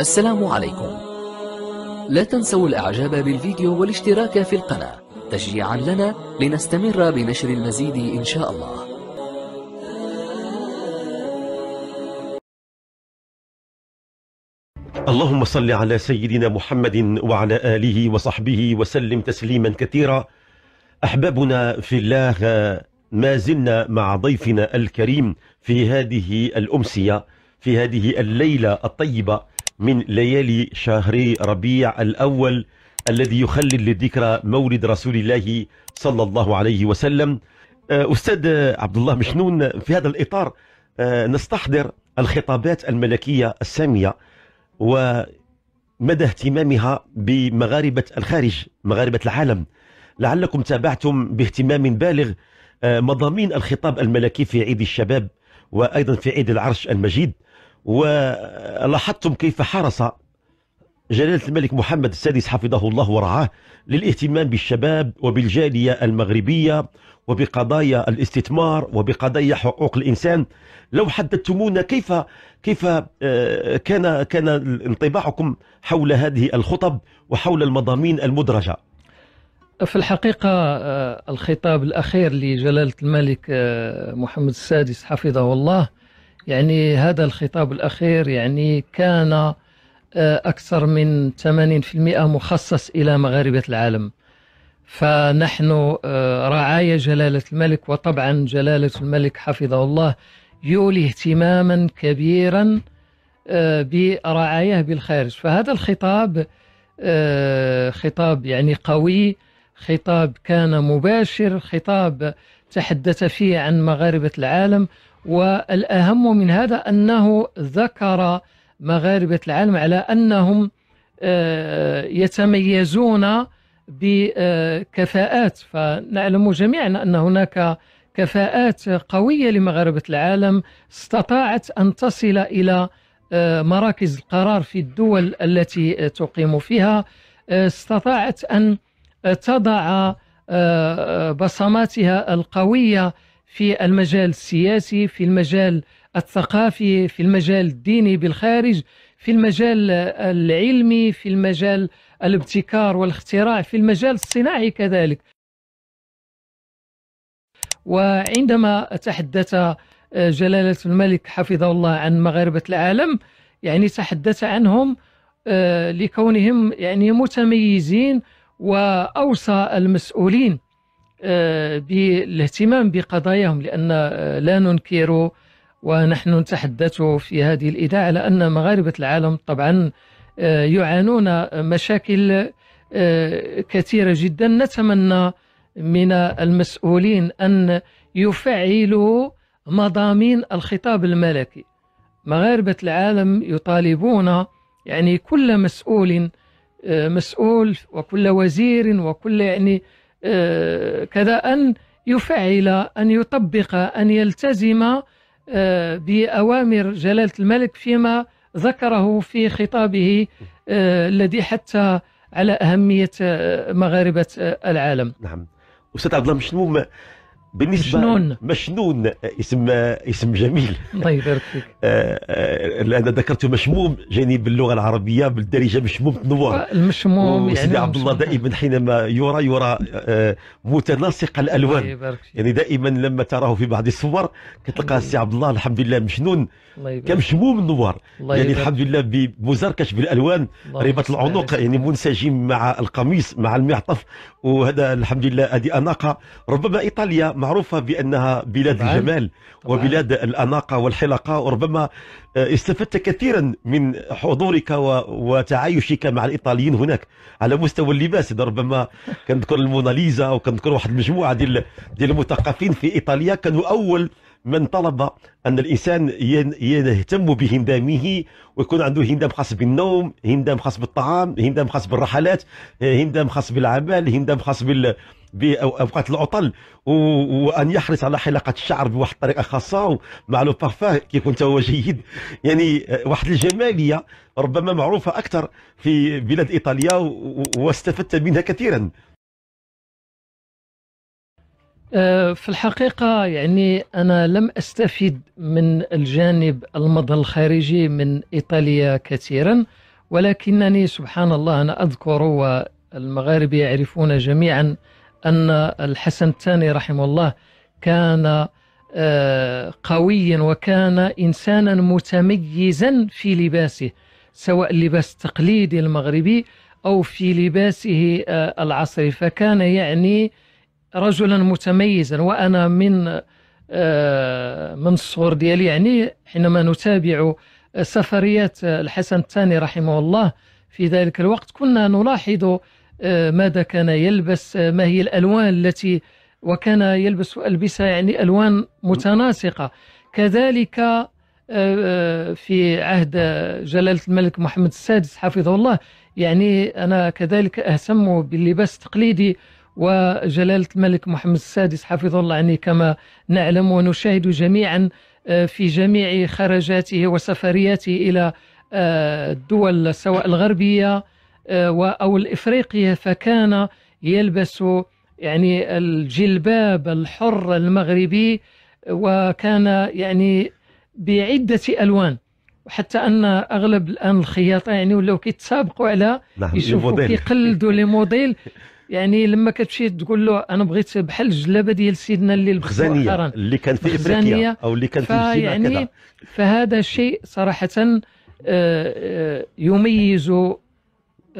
السلام عليكم لا تنسوا الاعجاب بالفيديو والاشتراك في القناة تشجيعا لنا لنستمر بنشر المزيد ان شاء الله اللهم صل على سيدنا محمد وعلى آله وصحبه وسلم تسليما كثيرا أحبابنا في الله ما زلنا مع ضيفنا الكريم في هذه الأمسية في هذه الليلة الطيبة من ليالي شهر ربيع الأول الذي يخلد للذكرى مولد رسول الله صلى الله عليه وسلم آه، أستاذ عبد الله مشنون في هذا الإطار آه، نستحضر الخطابات الملكية السامية ومدى اهتمامها بمغاربة الخارج مغاربة العالم لعلكم تابعتم باهتمام بالغ آه، مضامين الخطاب الملكي في عيد الشباب وأيضا في عيد العرش المجيد ولاحظتم كيف حرص جلالة الملك محمد السادس حفظه الله ورعاه للاهتمام بالشباب وبالجالية المغربية وبقضايا الاستثمار وبقضايا حقوق الإنسان لو حددتمونا كيف كيف آه، كان كان انطباعكم حول هذه الخطب وحول المضامين المدرجة في الحقيقة آه، الخطاب الأخير لجلالة الملك آه، محمد السادس حفظه الله يعني هذا الخطاب الأخير يعني كان آه، أكثر من 80% مخصص إلى مغاربة العالم فنحن آه، رعايا جلالة الملك وطبعا جلالة الملك حفظه الله يولي اهتماما كبيرا آه، برعاياه بالخارج فهذا الخطاب خطاب يعني قوي خطاب كان مباشر خطاب تحدث فيه عن مغاربة العالم والأهم من هذا أنه ذكر مغاربة العالم على أنهم آه، يتميزون بكفاءات فنعلم جميعا أن هناك كفاءات قوية لمغاربة العالم استطاعت أن تصل إلى آه، مراكز القرار في الدول التي تقيم فيها آه، استطاعت أن تضع بصماتها القوية في المجال السياسي في المجال الثقافي في المجال الديني بالخارج في المجال العلمي في المجال الابتكار والاختراع في المجال الصناعي كذلك وعندما تحدث آه، جلالة الملك حفظه الله عن مغاربة العالم يعني تحدث عنهم آه، لكونهم يعني متميزين وأوصى المسؤولين آه، بالاهتمام بقضاياهم لأن آه، لا ننكر ونحن نتحدث في هذه الإذاعة على أن مغاربة العالم طبعا آه، يعانون مشاكل كثيرة جدا نتمنى من المسؤولين أن يفعلوا مضامين الخطاب الملكي مغاربة العالم يطالبون يعني كل مسؤول مسؤول وكل وزير وكل يعني آه، كذا أن يفعل أن يطبق أن يلتزم آه، بأوامر جلالة الملك فيما ذكره في خطابه آه، الذي حتى على أهمية مغاربة العالم نعم أستاذ عبد الله شنو بالنسبه مشنون مشنون اسم اسم جميل الله يبارك فيك آه، آه، انا ذكرت مشموم جاني باللغه العربيه بالدارجه مشموم تنور المشموم يعني سيدي عبد الله دائما حينما يرى يرى آه، متناسق الالوان يعني دائما لما تراه في بعض الصور كتلقى سي عبد الله الحمد لله مشنون كمشموم نوار يعني الحمد لله بمزركش بالالوان ريبه العنق يعني منسجم مع القميص مع المعطف وهذا الحمد لله هذه اناقه ربما ايطاليا معروفة بأنها بلاد طبعاً. الجمال وبلاد الأناقة والحلقة وربما آه، استفدت كثيرا من حضورك وتعايشك مع الإيطاليين هناك على مستوى اللباس ربما كنذكر الموناليزا وكنذكر واحد المجموعة ديال ديال المثقفين في إيطاليا كانوا أول من طلب ان الانسان يهتم بهندامه ويكون عنده هندام خاص بالنوم هندام خاص بالطعام هندام خاص بالرحلات آه، هندام خاص بالعمل هندام خاص بال باوقات العطل وان يحرص على حلاقه الشعر بواحد الطريقه خاصه مع لو بارفان كيكون هو جيد يعني آه، واحد الجماليه ربما معروفه اكثر في بلاد ايطاليا واستفدت منها كثيرا آه، في الحقيقة يعني أنا لم استفد من الجانب المظهر الخارجي من إيطاليا كثيرا ولكنني سبحان الله أنا أذكر والمغاربة يعرفون جميعا أن الحسن الثاني رحمه الله كان آه، قويا وكان إنسانا متميزا في لباسه سواء اللباس التقليدي المغربي أو في لباسه آه، العصري فكان يعني رجلا متميزا وأنا من آه، من الصغر ديالي يعني حينما نتابع سفريات الحسن الثاني رحمه الله في ذلك الوقت كنا نلاحظ آه، ماذا كان يلبس آه، ما هي الألوان التي وكان يلبس ألبسة يعني ألوان متناسقة كذلك آه، في عهد جلالة الملك محمد السادس حفظه الله يعني أنا كذلك أهتم باللباس التقليدي وجلالة الملك محمد السادس حفظه الله يعني كما نعلم ونشاهد جميعا في جميع خرجاته وسفرياته إلى الدول سواء الغربية آه، أو الإفريقية فكان يلبس يعني الجلباب الحر المغربي وكان يعني بعدة ألوان وحتى ان اغلب الان الخياطه يعني ولاو كيتسابقوا على نعم، يشوفوا كيقلدوا لي موديل يعني لما كتمشي تقول له انا بغيت بحال الجلابه ديال سيدنا اللي لبسها اللي كان في افريقيا او اللي كان في يعني كذا فهذا الشيء صراحه آه، آه، يميز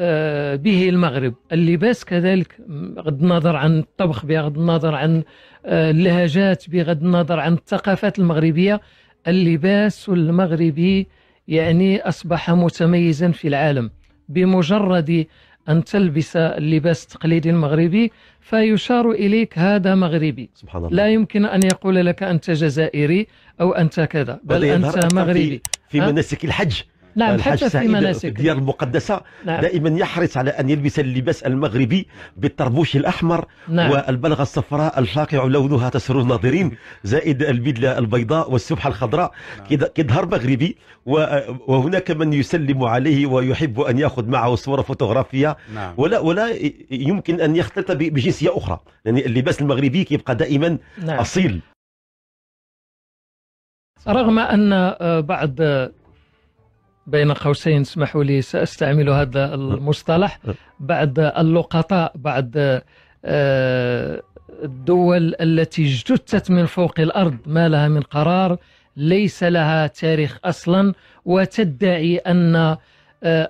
آه، به المغرب اللباس كذلك بغض النظر عن الطبخ بغض النظر عن آه، اللهجات بغض النظر عن الثقافات المغربية اللباس المغربي يعني أصبح متميزا في العالم بمجرد أن تلبس اللباس التقليدي المغربي فيشار إليك هذا مغربي سبحان الله. لا يمكن أن يقول لك أنت جزائري أو أنت كذا بل أنت مغربي في, في مناسك الحج نعم حتى في مناسك الديار المقدسة نعم. دائما يحرص على أن يلبس اللباس المغربي بالطربوش الأحمر نعم. والبلغة الصفراء الشاقع لونها تسر الناظرين زائد البدلة البيضاء والسبحة الخضراء نعم. كيظهر مغربي وهناك من يسلم عليه ويحب أن يأخذ معه صورة فوتوغرافية نعم. ولا ولا يمكن أن يختلط بجنسية أخرى يعني اللباس المغربي كيبقى دائما نعم. أصيل رغم أن آه، بعض بين قوسين اسمحوا لي سأستعمل هذا المصطلح بعد اللقطاء بعد آه، الدول التي اجتثت من فوق الأرض ما لها من قرار ليس لها تاريخ أصلا وتدعي أن آه،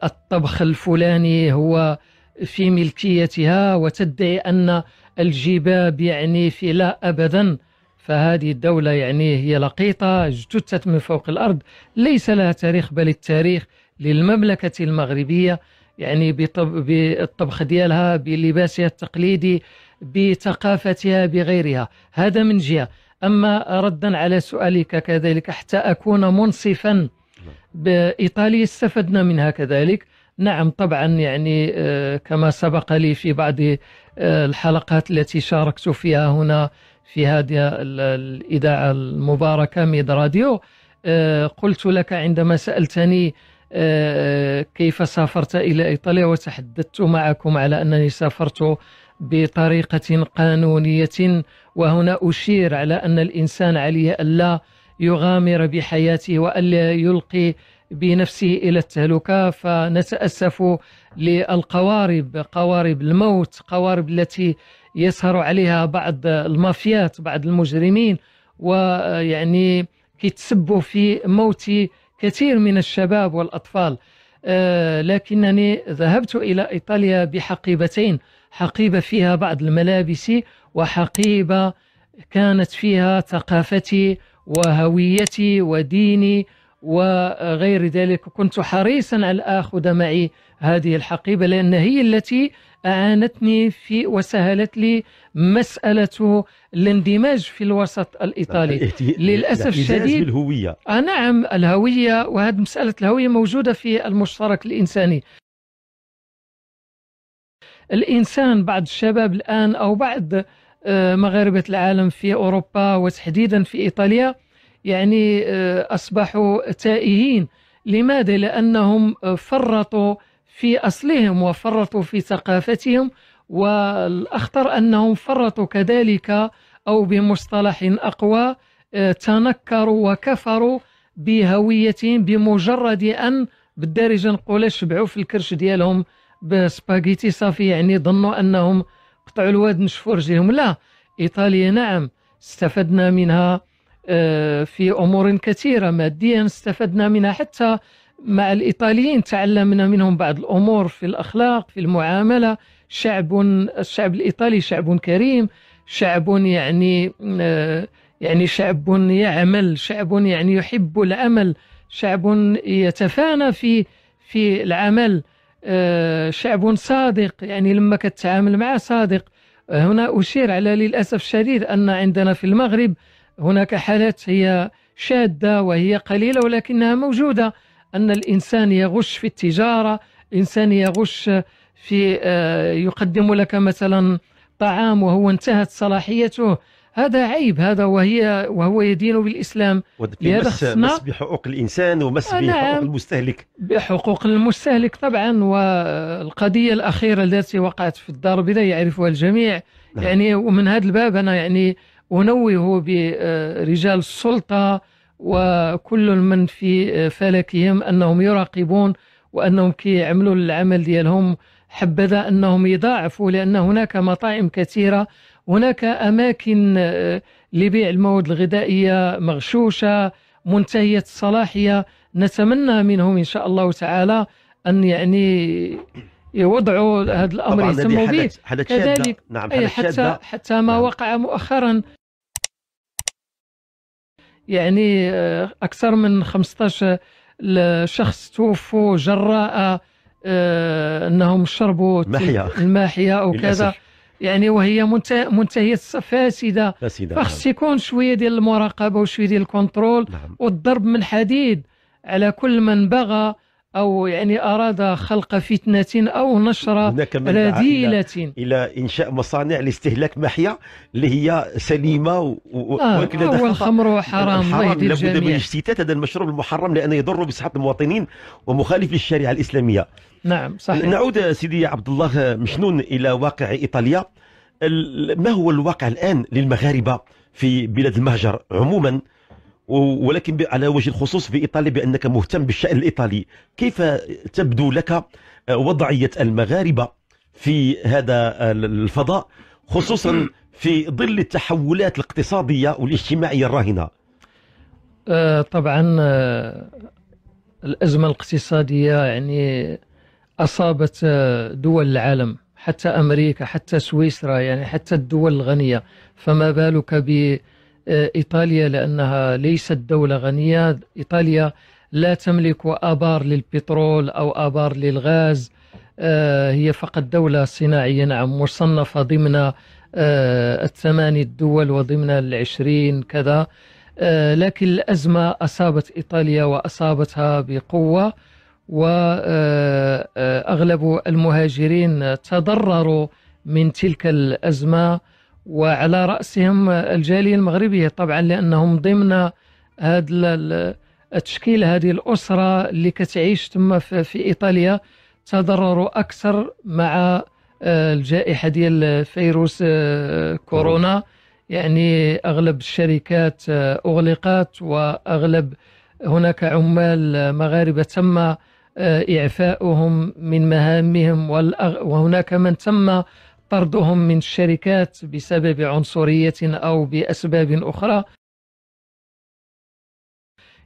الطبخ الفلاني هو في ملكيتها وتدعي أن الجباب يعني في لا أبدا فهذه الدولة يعني هي لقيطة اجتثت من فوق الأرض ليس لها تاريخ بل التاريخ للمملكة المغربية يعني بالطبخ ديالها بلباسها التقليدي بثقافتها بغيرها هذا من جهة أما ردا على سؤالك كذلك حتى أكون منصفا نعم. بإيطاليا استفدنا منها كذلك نعم طبعا يعني آه، كما سبق لي في بعض آه، الحلقات التي شاركت فيها هنا في هذه الإذاعة المباركة ميد راديو آه، قلت لك عندما سألتني آه، كيف سافرت إلى إيطاليا وتحدثت معكم على أنني سافرت بطريقة قانونية وهنا أشير على أن الإنسان عليه ألا يغامر بحياته وألا يلقي بنفسه إلى التهلكة فنتأسف للقوارب قوارب الموت قوارب التي يسهر عليها بعض المافيات بعض المجرمين ويعني آه، كيتسبوا في موت كثير من الشباب والأطفال آه، لكنني ذهبت إلى إيطاليا بحقيبتين حقيبة فيها بعض الملابس وحقيبة كانت فيها ثقافتي وهويتي وديني وغير ذلك كنت حريصا على أخذ معي هذه الحقيبة لأن هي التي أعانتني في وسهلت لي مسألة الاندماج في الوسط الإيطالي للأسف الشديد بالهوية آه نعم الهوية وهذه مسألة الهوية موجودة في المشترك الإنساني الإنسان بعض الشباب الآن أو بعض آه، مغاربة العالم في أوروبا وتحديدا في إيطاليا يعني آه، أصبحوا تائهين لماذا؟ لأنهم فرطوا في أصلهم وفرطوا في ثقافتهم والأخطر أنهم فرطوا كذلك أو بمصطلح أقوى آه، تنكروا وكفروا بهويتهم بمجرد أن بالدارجة نقول شبعوا في الكرش ديالهم بسباغيتي صافي يعني ظنوا أنهم قطعوا الواد نشفوا رجلهم لا إيطاليا نعم استفدنا منها آه، في أمور كثيرة ماديا استفدنا منها حتى مع الإيطاليين تعلمنا منهم بعض الأمور في الأخلاق في المعاملة شعب الشعب الإيطالي شعب كريم شعب يعني آه، يعني شعب يعمل شعب يعني يحب العمل شعب يتفانى في في العمل آه، شعب صادق يعني لما كتعامل معه صادق هنا أشير على للأسف الشديد أن عندنا في المغرب هناك حالات هي شاده وهي قليلة ولكنها موجودة أن الإنسان يغش في التجارة إنسان يغش في آه، يقدم لك مثلا طعام وهو انتهت صلاحيته هذا عيب هذا وهي وهو يدين بالاسلام لهذا خصنا مس بحقوق الانسان ومس بحقوق نعم. المستهلك بحقوق المستهلك طبعا والقضيه الاخيره التي وقعت في الدار البيضاء يعرفها الجميع نعم. يعني ومن هذا الباب انا يعني انوه برجال آه، السلطه وكل من في فلكهم أنهم يراقبون وأنهم كيعملوا العمل ديالهم حبذا أنهم يضاعفوا لأن هناك مطاعم كثيرة هناك أماكن آه، لبيع المواد الغذائية مغشوشة منتهية الصلاحية نتمنى منهم إن شاء الله تعالى أن يعني يوضعوا هذا الأمر يسموا به كذلك نعم حدث حتى, حتى ما نعم. وقع مؤخرا يعني آه، أكثر من 15 شخص توفوا جراء آه، أنهم شربوا الماحية أو كذا يعني وهي منتهية فاسدة فخص نعم. يكون شوية ديال المراقبة وشوية ديال الكنترول نعم. والضرب من حديد على كل من بغى أو يعني أراد خلق فتنة أو نشر رذيلة إلى, إلى إنشاء مصانع لاستهلاك محيا اللي هي سليمة ولكن آه أو آه، الخمر حرام لابد الجميع. من اجتتات هذا المشروب المحرم لأنه يضر بصحة المواطنين ومخالف للشريعة الإسلامية نعم صحيح نعود سيدي عبد الله مشنون إلى واقع إيطاليا ما هو الواقع الآن للمغاربة في بلاد المهجر عموما ولكن على وجه الخصوص في ايطاليا بانك مهتم بالشان الايطالي كيف تبدو لك آه، وضعيه المغاربه في هذا الفضاء خصوصا في ظل التحولات الاقتصاديه والاجتماعيه الراهنه آه، طبعا آه، الازمه الاقتصاديه يعني اصابت دول العالم حتى امريكا حتى سويسرا يعني حتى الدول الغنيه فما بالك ب إيطاليا لأنها ليست دولة غنية إيطاليا لا تملك آبار للبترول أو آبار للغاز آه، هي فقط دولة صناعية نعم مصنفة ضمن آه، الثماني الدول وضمن العشرين كذا آه، لكن الأزمة أصابت إيطاليا وأصابتها بقوة وأغلب المهاجرين تضرروا من تلك الأزمة وعلى رأسهم الجالية المغربية طبعا لأنهم ضمن هذا التشكيل هذه الأسرة اللي كتعيش تما في إيطاليا تضرروا أكثر مع آه، الجائحة ديال فيروس آه، كورونا يعني أغلب الشركات آه، أغلقت وأغلب هناك عمال مغاربة تم إعفاؤهم من مهامهم وهناك من تم طردهم من الشركات بسبب عنصرية أو بأسباب أخرى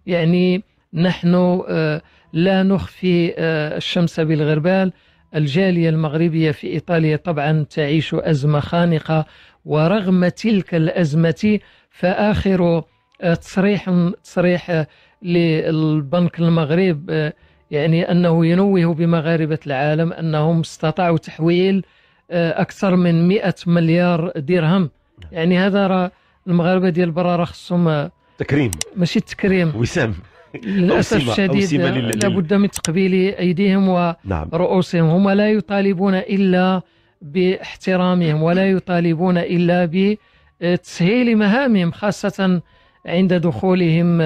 يعني نحن آه، لا نخفي آه، الشمس بالغربال الجالية المغربية في إيطاليا طبعا تعيش أزمة خانقة ورغم تلك الأزمة فآخر آه، تصريح تصريح للبنك المغرب يعني أنه ينوه بمغاربة العالم أنهم استطاعوا تحويل آه، اكثر من 100 مليار درهم نعم. يعني هذا راه المغاربه ديال برا راه خصهم آه، تكريم ماشي التكريم وسام للاسف الشديد آه، لابد من تقبيل ايديهم نعم. ورؤوسهم هم لا يطالبون الا باحترامهم ولا يطالبون الا بتسهيل مهامهم خاصه عند دخولهم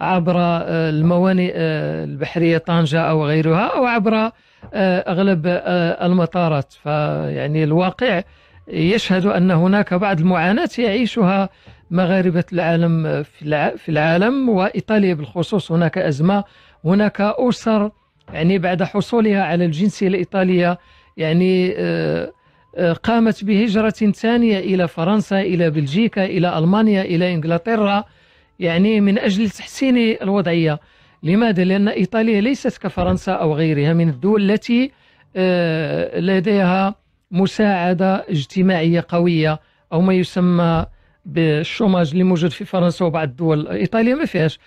عبر الموانئ البحريه طنجه او غيرها او عبر آه، اغلب آه، المطارات فيعني الواقع يشهد ان هناك بعض المعاناه يعيشها مغاربه العالم في العالم وايطاليا بالخصوص هناك ازمه هناك اسر يعني بعد حصولها على الجنسيه الايطاليه يعني آه، قامت بهجره ثانيه الى فرنسا الى بلجيكا الى المانيا الى انجلترا يعني من اجل تحسين الوضعيه لماذا؟ لأن إيطاليا ليست كفرنسا أو غيرها من الدول التي آه، لديها مساعدة اجتماعية قوية أو ما يسمى بالشوماج اللي موجود في فرنسا وبعض الدول إيطاليا ما فيهاش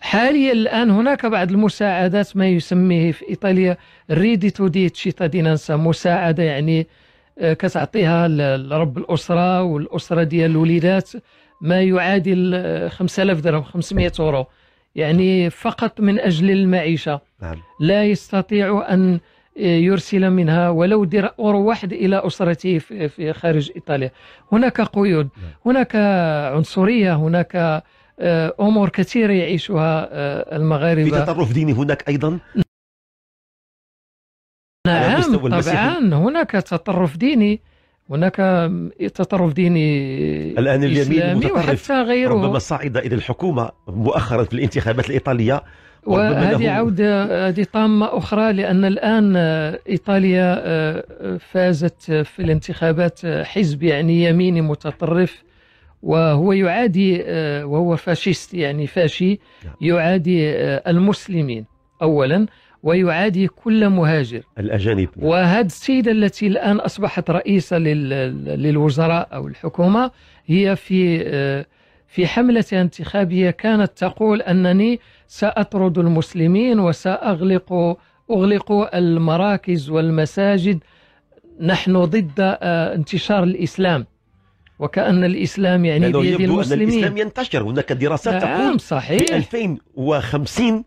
حاليا الآن هناك بعض المساعدات ما يسميه في إيطاليا ريدي تو دي تشيتا مساعدة يعني آه، كتعطيها لرب الأسرة والأسرة ديال الوليدات ما يعادل 5000 درهم 500 أورو يعني فقط من أجل المعيشة نعم. لا يستطيع أن يرسل منها ولو درهم واحد إلى أسرته في خارج إيطاليا هناك قيود نعم. هناك عنصرية هناك آه، أمور كثيرة يعيشها آه، المغاربة في تطرف ديني هناك أيضا نعم طبعا هناك تطرف ديني هناك تطرف ديني الان اليمين وحتى غيره ربما صعد الى الحكومه مؤخرا في الانتخابات الايطاليه وهذه عودة هذه طامة أخرى لأن الآن إيطاليا آه، فازت في الانتخابات حزب يعني يميني متطرف وهو يعادي آه، وهو فاشيست يعني فاشي نعم. يعادي آه، المسلمين أولا ويعادي كل مهاجر الأجانب نعم. وهذه السيدة التي الآن أصبحت رئيسة للوزراء أو الحكومة هي في آه، في حملة انتخابية كانت تقول أنني سأطرد المسلمين وسأغلق أغلق المراكز والمساجد نحن ضد آه، انتشار الإسلام وكأن الإسلام يعني يعني بيد المسلمين أن الإسلام ينتشر هناك دراسات تقول نعم، صحيح. في 2050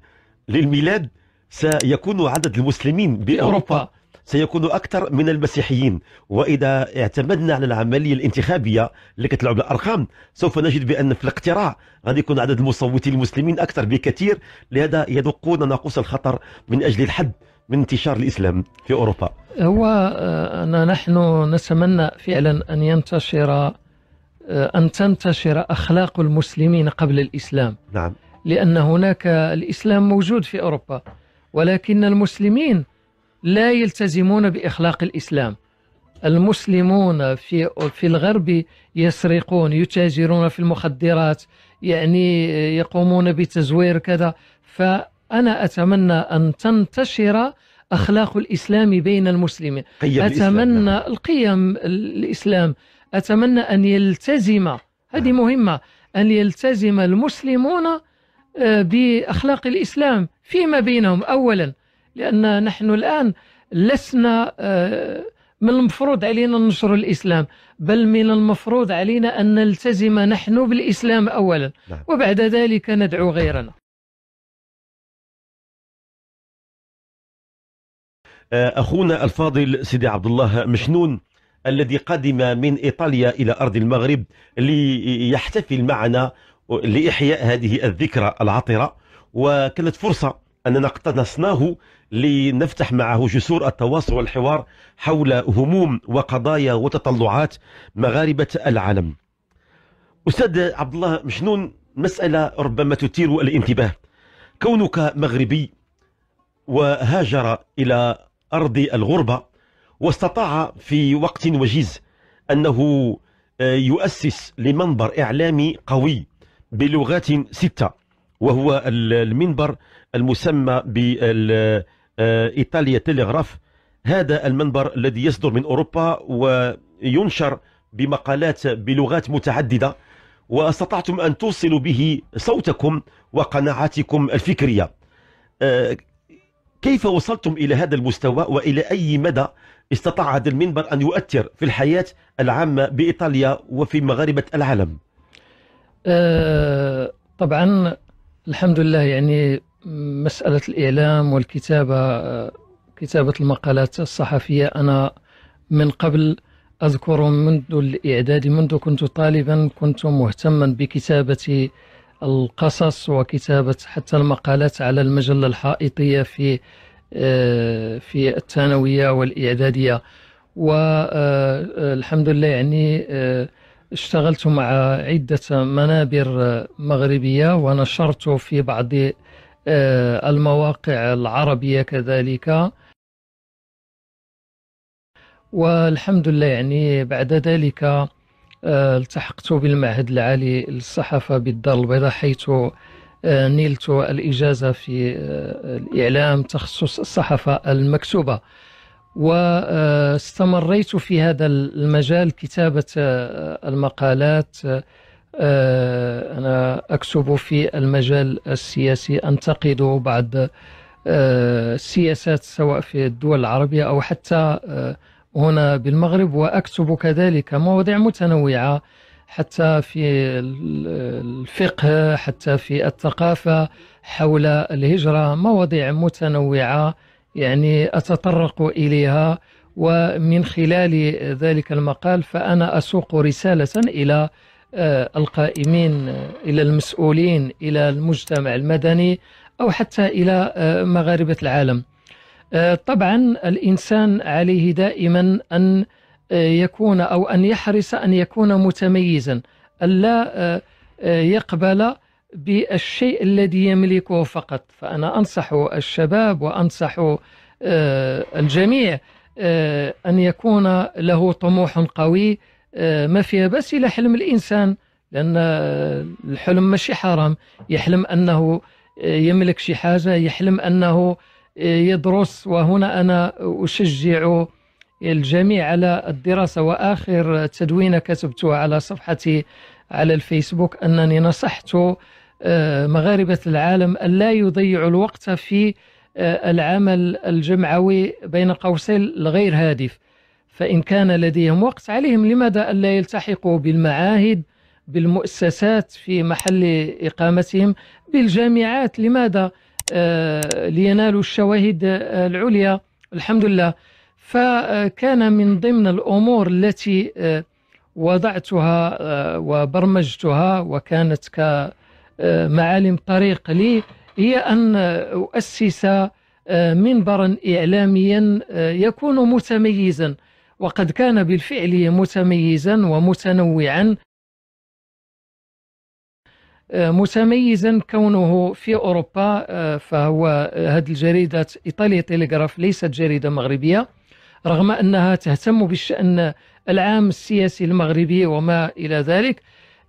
للميلاد سيكون عدد المسلمين بأوروبا سيكون أكثر من المسيحيين وإذا اعتمدنا على العملية الانتخابية اللي كتلعب الأرقام سوف نجد بأن في الاقتراع غادي يكون عدد المصوتين المسلمين أكثر بكثير لهذا يدقون ناقوس الخطر من أجل الحد من انتشار الإسلام في أوروبا هو آه، أنا نحن نتمنى فعلا أن ينتشر آه، أن تنتشر أخلاق المسلمين قبل الإسلام نعم لأن هناك الإسلام موجود في أوروبا ولكن المسلمين لا يلتزمون بإخلاق الإسلام المسلمون في في الغرب يسرقون يتاجرون في المخدرات يعني يقومون بتزوير كذا فأنا أتمنى أن تنتشر أخلاق الإسلام بين المسلمين نعم. أتمنى الإسلام. القيم الإسلام أتمنى أن يلتزم هذه مهمة أن يلتزم المسلمون آه، بأخلاق الإسلام فيما بينهم أولا لأن نحن الآن لسنا آه، من المفروض علينا ننشر الإسلام بل من المفروض علينا أن نلتزم نحن بالإسلام أولا نعم. وبعد ذلك ندعو غيرنا آه، أخونا الفاضل سيدي عبد الله مشنون الذي قدم من إيطاليا إلى أرض المغرب ليحتفل معنا لإحياء هذه الذكرى العطرة وكانت فرصة أننا اقتنصناه لنفتح معه جسور التواصل والحوار حول هموم وقضايا وتطلعات مغاربة العالم أستاذ عبد الله مشنون مسألة ربما تثير الانتباه كونك مغربي وهاجر إلى أرض الغربة واستطاع في وقت وجيز أنه آه، يؤسس لمنبر إعلامي قوي بلغات ستة وهو المنبر المسمى بإيطاليا آه، تيليغراف هذا المنبر الذي يصدر من أوروبا وينشر بمقالات بلغات متعددة واستطعتم أن توصلوا به صوتكم وقناعاتكم الفكرية آه، كيف وصلتم إلى هذا المستوى وإلى أي مدى استطاع هذا المنبر أن يؤثر في الحياة العامة بإيطاليا وفي مغاربة العالم آه، طبعا الحمد لله يعني مسألة الإعلام والكتابة آه، كتابة المقالات الصحفية أنا من قبل أذكر منذ الإعداد منذ كنت طالبا كنت مهتما بكتابة القصص وكتابة حتى المقالات على المجلة الحائطية في آه، في الثانوية والإعدادية والحمد لله يعني اشتغلت مع عدة منابر مغربية ونشرت في بعض آه، المواقع العربية كذلك والحمد لله يعني بعد ذلك آه، التحقت بالمعهد العالي للصحافة بالدار البيضاء حيث آه، نلت الإجازة في الإعلام تخصص الصحافة المكتوبة واستمريت في هذا المجال كتابة آه، المقالات آه، آه، أنا أكتب في المجال السياسي أنتقد بعض السياسات سواء في الدول العربية أو حتى هنا بالمغرب وأكتب كذلك مواضيع متنوعة حتى في الفقه حتى في الثقافة حول الهجرة مواضيع متنوعة يعني أتطرق إليها ومن خلال ذلك المقال فأنا أسوق رسالة إلى آه، القائمين إلى المسؤولين إلى المجتمع المدني أو حتى إلى آه، مغاربة العالم آه، طبعا الإنسان عليه دائما أن يكون أو أن يحرص أن يكون متميزا ألا يقبل بالشيء الذي يملكه فقط فأنا أنصح الشباب وأنصح آه، الجميع آه، أن يكون له طموح قوي آه، ما فيها بس إلى حلم الإنسان لأن الحلم ماشي حرام يحلم أنه يملك شي حاجة يحلم أنه يدرس وهنا أنا أشجع الجميع على الدراسة وآخر تدوينة كتبتها على صفحتي على الفيسبوك أنني نصحت آه، مغاربة العالم ألا يضيعوا الوقت في آه، العمل الجمعوي بين قوسين الغير هادف فإن كان لديهم وقت عليهم لماذا ألا يلتحقوا بالمعاهد بالمؤسسات في محل إقامتهم بالجامعات لماذا آه، لينالوا الشواهد العليا الحمد لله فكان من ضمن الأمور التي وضعتها وبرمجتها وكانت ك معالم طريق لي هي أن أسس آه، منبرا إعلاميا آه، يكون متميزا وقد كان بالفعل متميزا ومتنوعا آه، متميزا كونه في أوروبا فهو هذه الجريدة إيطاليا تيليغراف ليست جريدة مغربية رغم أنها تهتم بالشأن العام السياسي المغربي وما إلى ذلك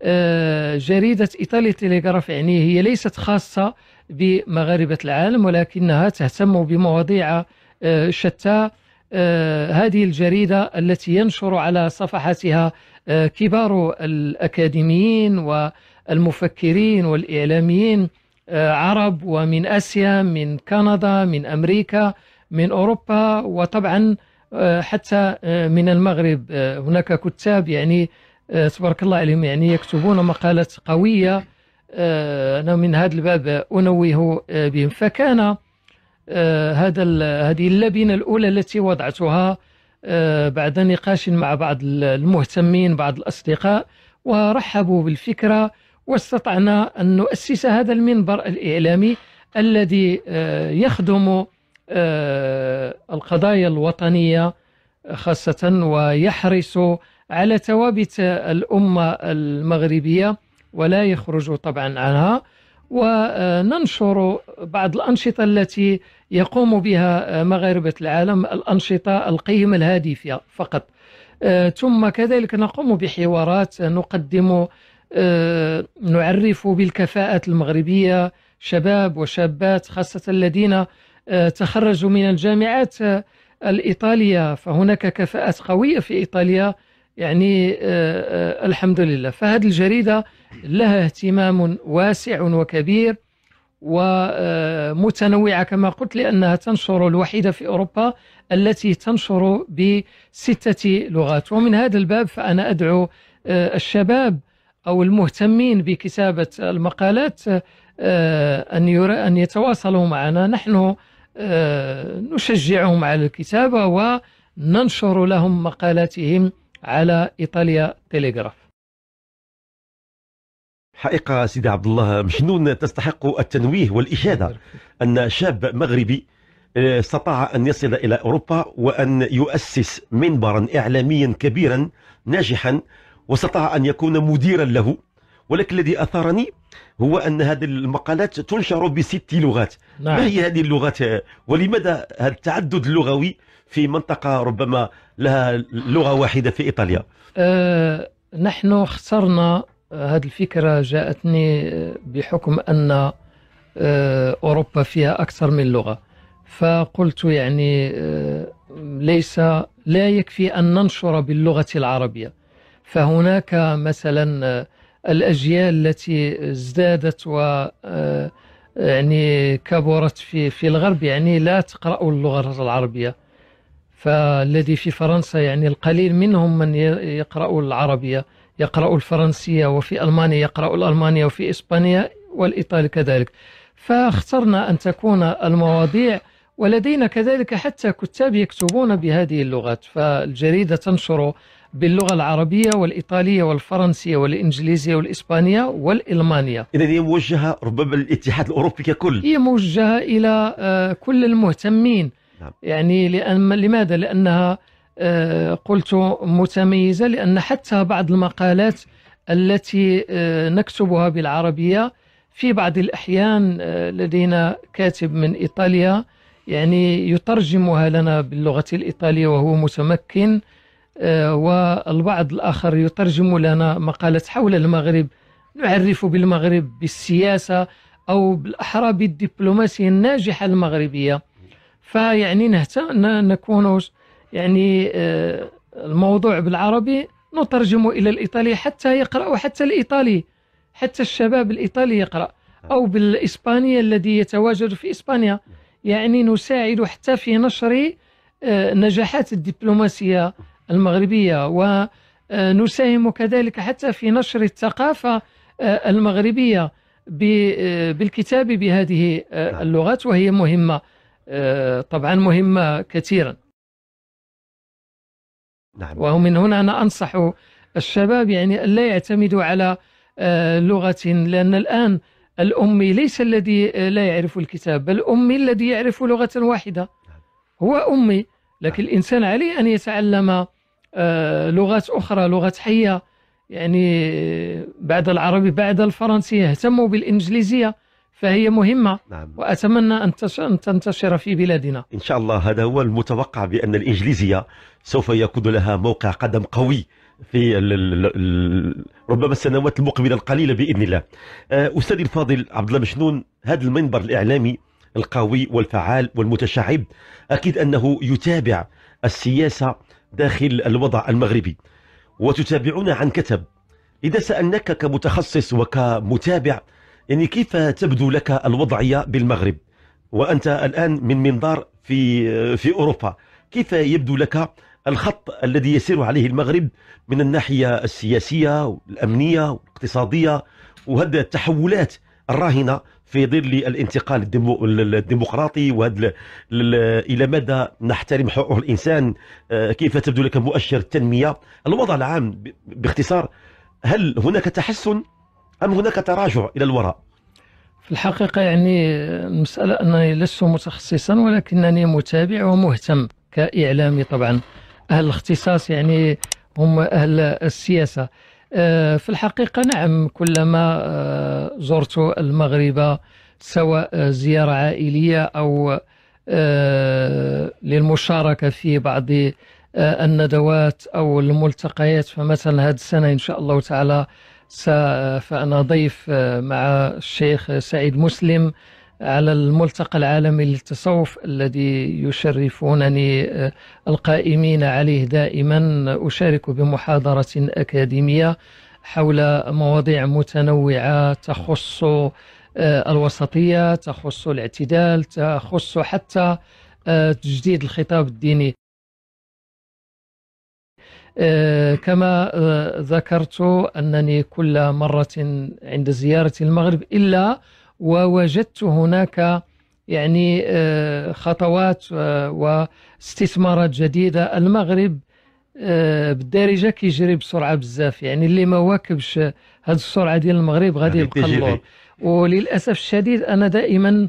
آه، جريدة إيطاليا تيليغراف يعني هي ليست خاصة بمغاربة العالم ولكنها تهتم بمواضيع آه، شتى آه، هذه الجريدة التي ينشر على صفحاتها كبار الأكاديميين والمفكرين والإعلاميين عرب ومن آسيا من كندا من أمريكا من أوروبا وطبعا حتى من المغرب هناك كتاب يعني آه، تبارك الله عليهم يعني يكتبون مقالات قوية آه، أنا من هذا الباب أنوه آه، بهم فكان هذا هذه اللبنة الأولى التي وضعتها بعد نقاش مع بعض المهتمين بعض الأصدقاء ورحبوا بالفكرة واستطعنا أن نؤسس هذا المنبر الإعلامي الذي يخدم القضايا الوطنية خاصة ويحرص على توابت الأمة المغربية ولا يخرج طبعا عنها وننشر بعض الأنشطة التي يقوم بها مغاربة العالم الأنشطة القيمة الهادفة فقط آه، ثم كذلك نقوم بحوارات نقدم آه، نعرف بالكفاءات المغربية شباب وشابات خاصة الذين آه، تخرجوا من الجامعات الإيطالية فهناك كفاءات قوية في إيطاليا يعني آه، آه، الحمد لله فهذه الجريدة لها اهتمام واسع وكبير ومتنوعة آه، كما قلت لأنها تنشر الوحيدة في أوروبا التي تنشر بستة لغات ومن هذا الباب فأنا أدعو الشباب أو المهتمين بكتابة المقالات أن أن يتواصلوا معنا نحن نشجعهم على الكتابة وننشر لهم مقالاتهم على إيطاليا تيليغراف حقيقة سيدي عبد الله مجنون تستحق التنويه والإشادة أن شاب مغربي آه، استطاع أن يصل إلى أوروبا وأن يؤسس منبرا إعلاميا كبيرا ناجحا واستطاع أن يكون مديرا له ولكن الذي أثارني هو أن هذه المقالات تنشر بست لغات نعم. ما هي هذه اللغات ولماذا هذا التعدد اللغوي في منطقة ربما لها لغة واحدة في إيطاليا أه نحن اخترنا هذه الفكرة جاءتني أه، بحكم أن أه، أوروبا فيها أكثر من لغة فقلت يعني أه، ليس لا يكفي أن ننشر باللغة العربية فهناك مثلا الأجيال التي ازدادت و يعني كبرت في في الغرب يعني لا تقرأ اللغة العربية فالذي في فرنسا يعني القليل منهم من يقرأ العربية يقرأ الفرنسية وفي ألمانيا يقرأ الألمانية وفي إسبانيا والإيطالي كذلك فاخترنا أن تكون المواضيع ولدينا كذلك حتى كتاب يكتبون بهذه اللغات فالجريدة تنشر باللغة العربية والإيطالية والفرنسية والإنجليزية والإسبانية والإلمانية إذا هي موجهة ربما للاتحاد الأوروبي ككل هي موجهة إلى آه، كل المهتمين نعم. يعني لأن لماذا لأنها آه، قلت متميزة لأن حتى بعض المقالات التي آه، نكتبها بالعربية في بعض الأحيان آه، لدينا كاتب من إيطاليا يعني يترجمها لنا باللغة الإيطالية وهو متمكن والبعض الآخر يترجم لنا مقالة حول المغرب نعرف بالمغرب بالسياسة أو بالأحرى بالدبلوماسية الناجحة المغربية فيعني نهتا نكون يعني آه، الموضوع بالعربي نترجم إلى الإيطالي حتى يقرأ حتى الإيطالي حتى الشباب الإيطالي يقرأ أو بالإسباني الذي يتواجد في إسبانيا يعني نساعد حتى في نشر آه، نجاحات الدبلوماسية المغربية ونساهم آه، كذلك حتى في نشر الثقافة المغربية بالكتاب بهذه نعم. اللغات وهي مهمة آه، طبعا مهمة كثيرا نعم. ومن هنا أنا أنصح الشباب يعني لا يعتمدوا على آه، لغة لأن الآن الأمي ليس الذي آه، لا يعرف الكتاب بل أمي الذي يعرف لغة واحدة نعم. هو أمي نعم. لكن الإنسان عليه أن يتعلم لغات أخرى لغة حية يعني بعد العربي بعد الفرنسية اهتموا بالإنجليزية فهي مهمة نعم. وأتمنى أن تنتشر في بلادنا إن شاء الله هذا هو المتوقع بأن الإنجليزية سوف يكون لها موقع قدم قوي في ربما السنوات المقبلة القليلة بإذن الله آه، أستاذي الفاضل عبد الله مشنون هذا المنبر الإعلامي القوي والفعال والمتشعب أكيد أنه يتابع السياسة داخل الوضع المغربي وتتابعون عن كتب إذا سألناك كمتخصص وكمتابع يعني كيف تبدو لك الوضعية بالمغرب وأنت الآن من منظار في في أوروبا كيف يبدو لك الخط الذي يسير عليه المغرب من الناحية السياسية والأمنية والاقتصادية وهذه التحولات الراهنة في ظل الانتقال الديمو... الديمقراطي وهذا ل... الى مدى نحترم حقوق الانسان آه، كيف تبدو لك مؤشر التنميه الوضع العام باختصار هل هناك تحسن أم هناك تراجع إلى الوراء في الحقيقة يعني المسألة أنني لست متخصصا ولكنني متابع ومهتم كإعلامي طبعا أهل الاختصاص يعني هم أهل السياسة آه، في الحقيقة نعم كلما آه، زرت المغرب سواء زيارة عائلية أو آه، للمشاركة في بعض الندوات أو الملتقيات فمثلا هذه السنة إن شاء الله تعالى فأنا ضيف آه، مع الشيخ سعيد مسلم على الملتقى العالمي للتصوف الذي يشرفونني آه، القائمين عليه دائما أشارك بمحاضرة أكاديمية حول مواضيع متنوعة تخص آه، الوسطية تخص الاعتدال تخص حتى تجديد الخطاب الديني آه، كما آه، ذكرت أنني كل مرة عند زيارة المغرب إلا ووجدت هناك يعني آه، خطوات واستثمارات جديدة المغرب بالدارجة كيجري بسرعة بزاف يعني اللي ما واكبش هذه السرعة ديال المغرب غادي يبقى اللور وللأسف الشديد أنا دائما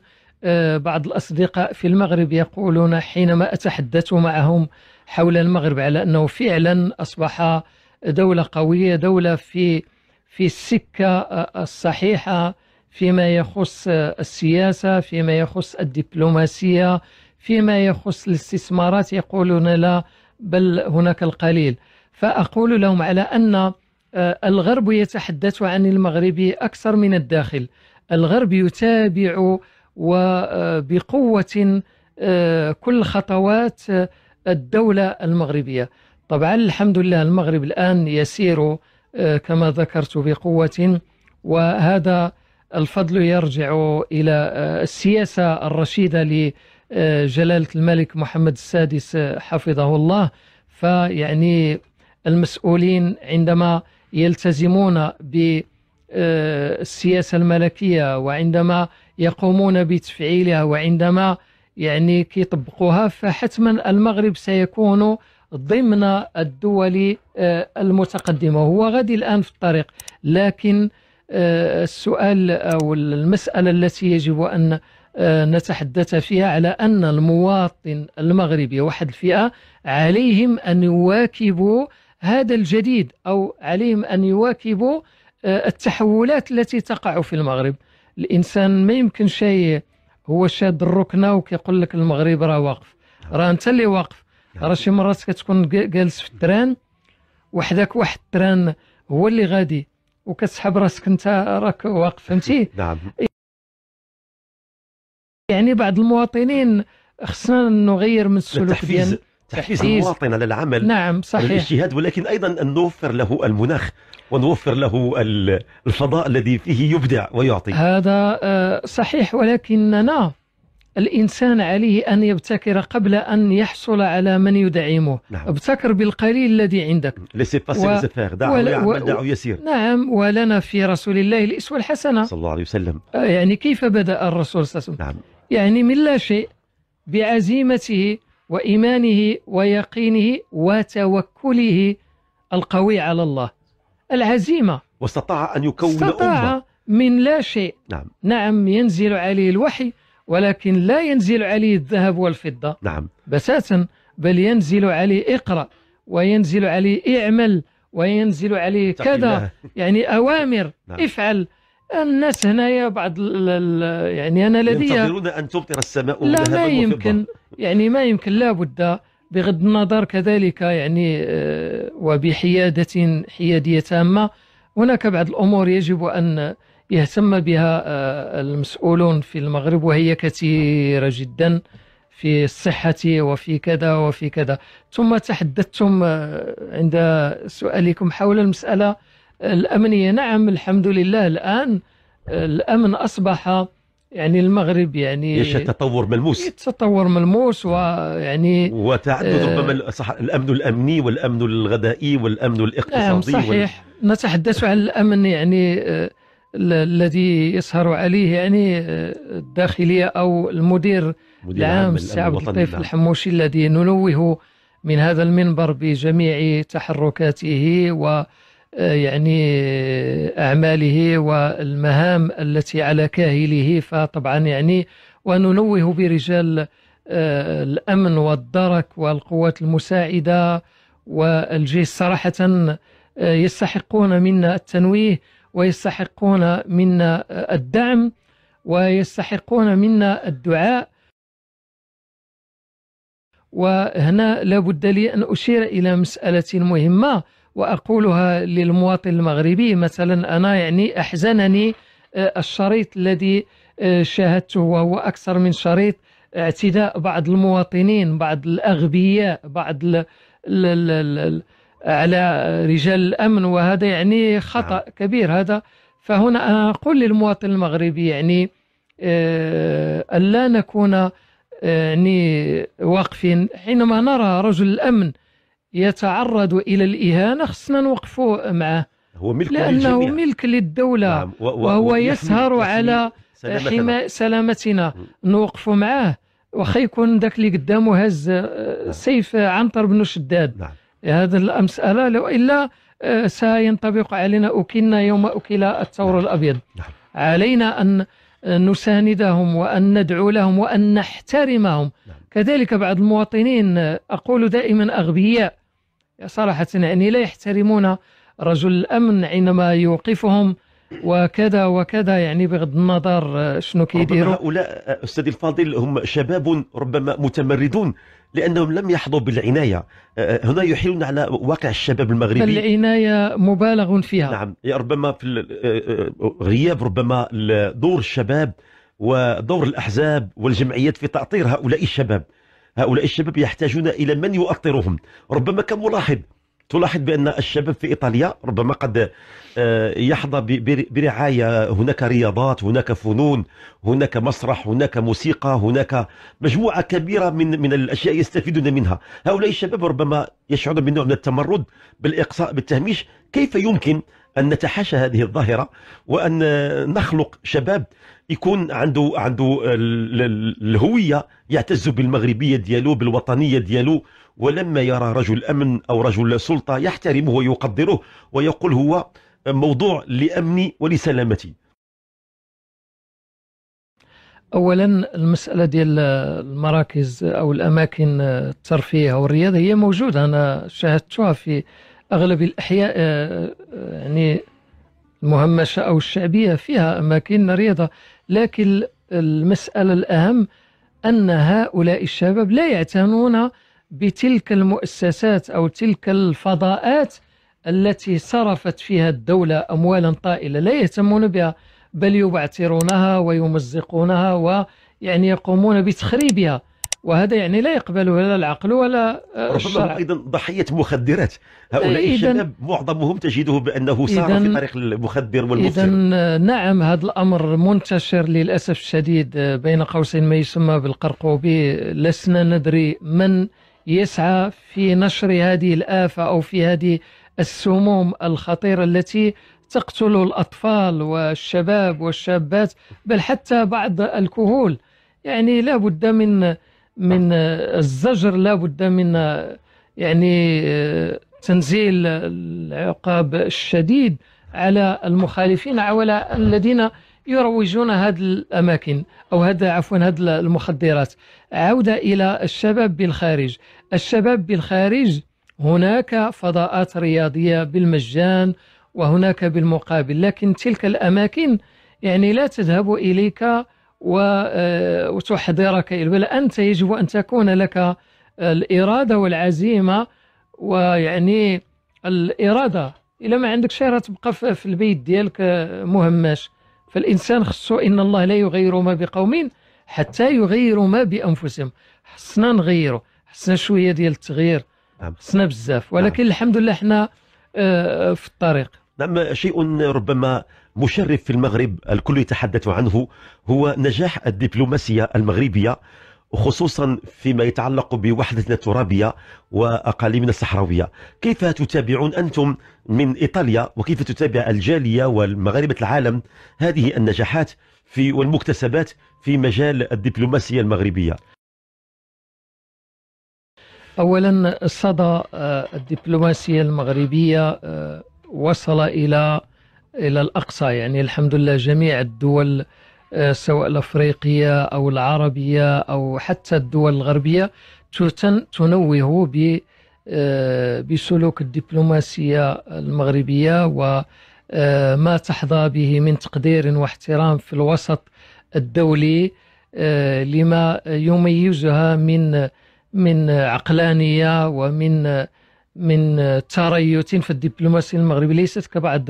بعض الأصدقاء في المغرب يقولون حينما أتحدث معهم حول المغرب على أنه فعلا أصبح دولة قوية دولة في في السكة الصحيحة فيما يخص السياسة فيما يخص الدبلوماسية فيما يخص الاستثمارات يقولون لا بل هناك القليل فأقول لهم على أن آه، الغرب يتحدث عن المغرب أكثر من الداخل الغرب يتابع وبقوة آه، آه، كل خطوات الدولة المغربية طبعا الحمد لله المغرب الآن يسير آه، كما ذكرت بقوة وهذا الفضل يرجع إلى آه، السياسة الرشيدة لجلالة الملك محمد السادس حفظه الله فيعني المسؤولين عندما يلتزمون بالسياسة آه، الملكية وعندما يقومون بتفعيلها وعندما يعني كيطبقوها فحتما المغرب سيكون ضمن الدول آه، المتقدمة هو غادي الآن في الطريق لكن آه، السؤال أو المسألة التي يجب أن آه، نتحدث فيها على أن المواطن المغربي وحد الفئة عليهم أن يواكبوا هذا الجديد أو عليهم أن يواكبوا التحولات التي تقع في المغرب الإنسان ما يمكن شيء هو شاد الركنه وكيقول لك المغرب راه واقف راه انت اللي واقف راه شي مرات كتكون جالس في التران وحدك واحد التران هو اللي غادي وكتسحب راسك انت راك واقف فهمتي نعم يعني بعض المواطنين خصنا نغير من السلوك ديالنا تحفيز المواطن على العمل نعم صحيح الاجتهاد ولكن ايضا ان نوفر له المناخ ونوفر له الفضاء الذي فيه يبدع ويعطي هذا آه، صحيح ولكننا الإنسان عليه أن يبتكر قبل أن يحصل على من يدعمه نعم. ابتكر بالقليل الذي عندك و... دعه يعمل دعه يسير نعم ولنا في رسول الله الإسوة الحسنة صلى الله عليه وسلم آه، يعني كيف بدأ الرسول صلى الله عليه وسلم نعم. يعني من لا شيء بعزيمته وإيمانه ويقينه وتوكله القوي على الله العزيمة واستطاع أن يكون استطاع أمة من لا شيء نعم. نعم ينزل عليه الوحي ولكن لا ينزل عليه الذهب والفضة نعم بساتا بل ينزل عليه اقرأ وينزل عليه اعمل وينزل عليه كذا يعني أوامر نعم. افعل الناس هنايا بعض يعني انا لدي ينتظرون ان تمطر السماء لا ما يمكن يعني ما يمكن لابد بغض النظر كذلك يعني آه، وبحياده حياديه تامه هناك بعض الامور يجب ان يهتم بها آه، المسؤولون في المغرب وهي كثيره جدا في الصحة وفي كذا وفي كذا ثم تحدثتم آه، عند سؤالكم حول المسألة الأمنية نعم الحمد لله الآن آه، الأمن أصبح يعني المغرب يعني يشهد تطور ملموس إيه، تطور ملموس ويعني وتعدد آه، ربما صح الامن الامني والامن الغذائي والامن الاقتصادي نعم صحيح وال... نتحدث عن الامن يعني آه، الذي يسهر عليه يعني الداخليه او المدير العام السي عبد اللطيف نعم. الحموشي الذي نلوه من هذا المنبر بجميع تحركاته و يعني أعماله والمهام التي على كاهله فطبعا يعني وننوه برجال آه، الأمن والدرك والقوات المساعدة والجيش صراحة آه، يستحقون منا التنويه ويستحقون منا آه، الدعم ويستحقون منا الدعاء وهنا لابد لي أن أشير إلى مسألة مهمة وأقولها للمواطن المغربي مثلا أنا يعني أحزنني آه، الشريط الذي آه، شاهدته وهو أكثر من شريط اعتداء بعض المواطنين بعض الأغبياء بعض الـ الـ الـ الـ على رجال الأمن وهذا يعني خطأ نعم. كبير هذا فهنا أنا أقول للمواطن المغربي يعني ألا آه، نكون يعني واقفين حينما نرى رجل الأمن يتعرض الى الاهانه خصنا نوقفوا معه هو ملك لانه للجميع. ملك للدوله نعم. و... و... وهو يسهر على سلامتنا, حما... سلامتنا. نوقفوا معاه واخا يكون ذاك اللي قدامه آه، هز نعم. سيف عنتر بن شداد نعم. هذا المساله لو الا آه، سينطبق علينا اكلنا يوم اكل الثور نعم. الابيض نعم. علينا ان نساندهم وان ندعو لهم وان نحترمهم نعم. كذلك بعض المواطنين أقول دائما أغبياء صراحة يعني لا يحترمون رجل الأمن عندما يوقفهم وكذا وكذا يعني بغض النظر شنو كيديروا هؤلاء أستاذي الفاضل هم شباب ربما متمردون لأنهم لم يحظوا بالعناية هنا يحيلون على واقع الشباب المغربي العناية مبالغ فيها نعم ربما في آه، آه، آه، غياب ربما دور الشباب ودور الأحزاب والجمعيات في تاطير هؤلاء الشباب هؤلاء الشباب يحتاجون إلى من يؤطرهم ربما كملاحظ تلاحظ بأن الشباب في إيطاليا ربما قد آه، يحظى برعاية هناك رياضات هناك فنون هناك مسرح هناك موسيقى هناك مجموعة كبيرة من من الأشياء يستفيدون منها هؤلاء الشباب ربما يشعرون بنوع من التمرد بالإقصاء بالتهميش كيف يمكن أن نتحاشى هذه الظاهرة وأن نخلق شباب يكون عنده عنده الهويه يعتز بالمغربيه ديالو بالوطنيه ديالو ولما يرى رجل امن او رجل سلطه يحترمه ويقدره ويقول هو موضوع لامني ولسلامتي اولا المساله ديال المراكز او الاماكن الترفيه او الرياضه هي موجوده انا شاهدتها في اغلب الاحياء آه، آه، يعني المهمشة أو الشعبية فيها أماكن رياضة لكن المسألة الأهم أن هؤلاء الشباب لا يعتنون بتلك المؤسسات أو تلك الفضاءات التي صرفت فيها الدولة أموالا طائلة لا يهتمون بها بل يبعثرونها ويمزقونها ويعني يقومون بتخريبها وهذا يعني لا يقبله لا العقل ولا آه، ربما ايضا ضحيه مخدرات هؤلاء الشباب معظمهم تجده بانه سار في طريق المخدر والمبتر اذا آه، نعم هذا الامر منتشر للاسف الشديد آه، بين قوسين ما يسمى بالقرقوبي لسنا ندري من يسعى في نشر هذه الافه او في هذه السموم الخطيره التي تقتل الاطفال والشباب والشابات بل حتى بعض الكهول يعني لا بد من نعم. من آه، الزجر لا بد من آه، يعني آه، تنزيل العقاب الشديد على المخالفين وعلى الذين يروجون هذه الاماكن او هذا عفوا هذه المخدرات عوده الى الشباب بالخارج الشباب بالخارج هناك فضاءات رياضيه بالمجان وهناك بالمقابل لكن تلك الاماكن يعني لا تذهب اليك آه، وتحضرك بل أنت يجب أن تكون لك الإرادة والعزيمة ويعني الإرادة إلا ما عندك شيء راه تبقى في البيت ديالك آه، مهمش فالإنسان خصو إن الله لا يغير ما بقوم حتى يغيروا ما بأنفسهم خصنا نغيروا خصنا شوية ديال التغيير نعم. خصنا بزاف ولكن نعم. الحمد لله حنا آه، في الطريق نعم شيء ربما مشرف في المغرب الكل يتحدث عنه هو نجاح الدبلوماسية المغربية وخصوصا فيما يتعلق بوحدتنا الترابية وأقاليمنا الصحراوية كيف تتابعون أنتم من إيطاليا وكيف تتابع الجالية والمغاربة العالم هذه النجاحات في والمكتسبات في مجال الدبلوماسية المغربية أولا صدى آه، الدبلوماسية المغربية آه، وصل إلى إلى الأقصى يعني الحمد لله جميع الدول آه، سواء الأفريقية أو العربية أو حتى الدول الغربية تنوه آه، بسلوك الدبلوماسية المغربية وما آه، تحظى به من تقدير واحترام في الوسط الدولي لما يميزها من من عقلانية ومن من آه، تريث في الدبلوماسية المغربية ليست كبعض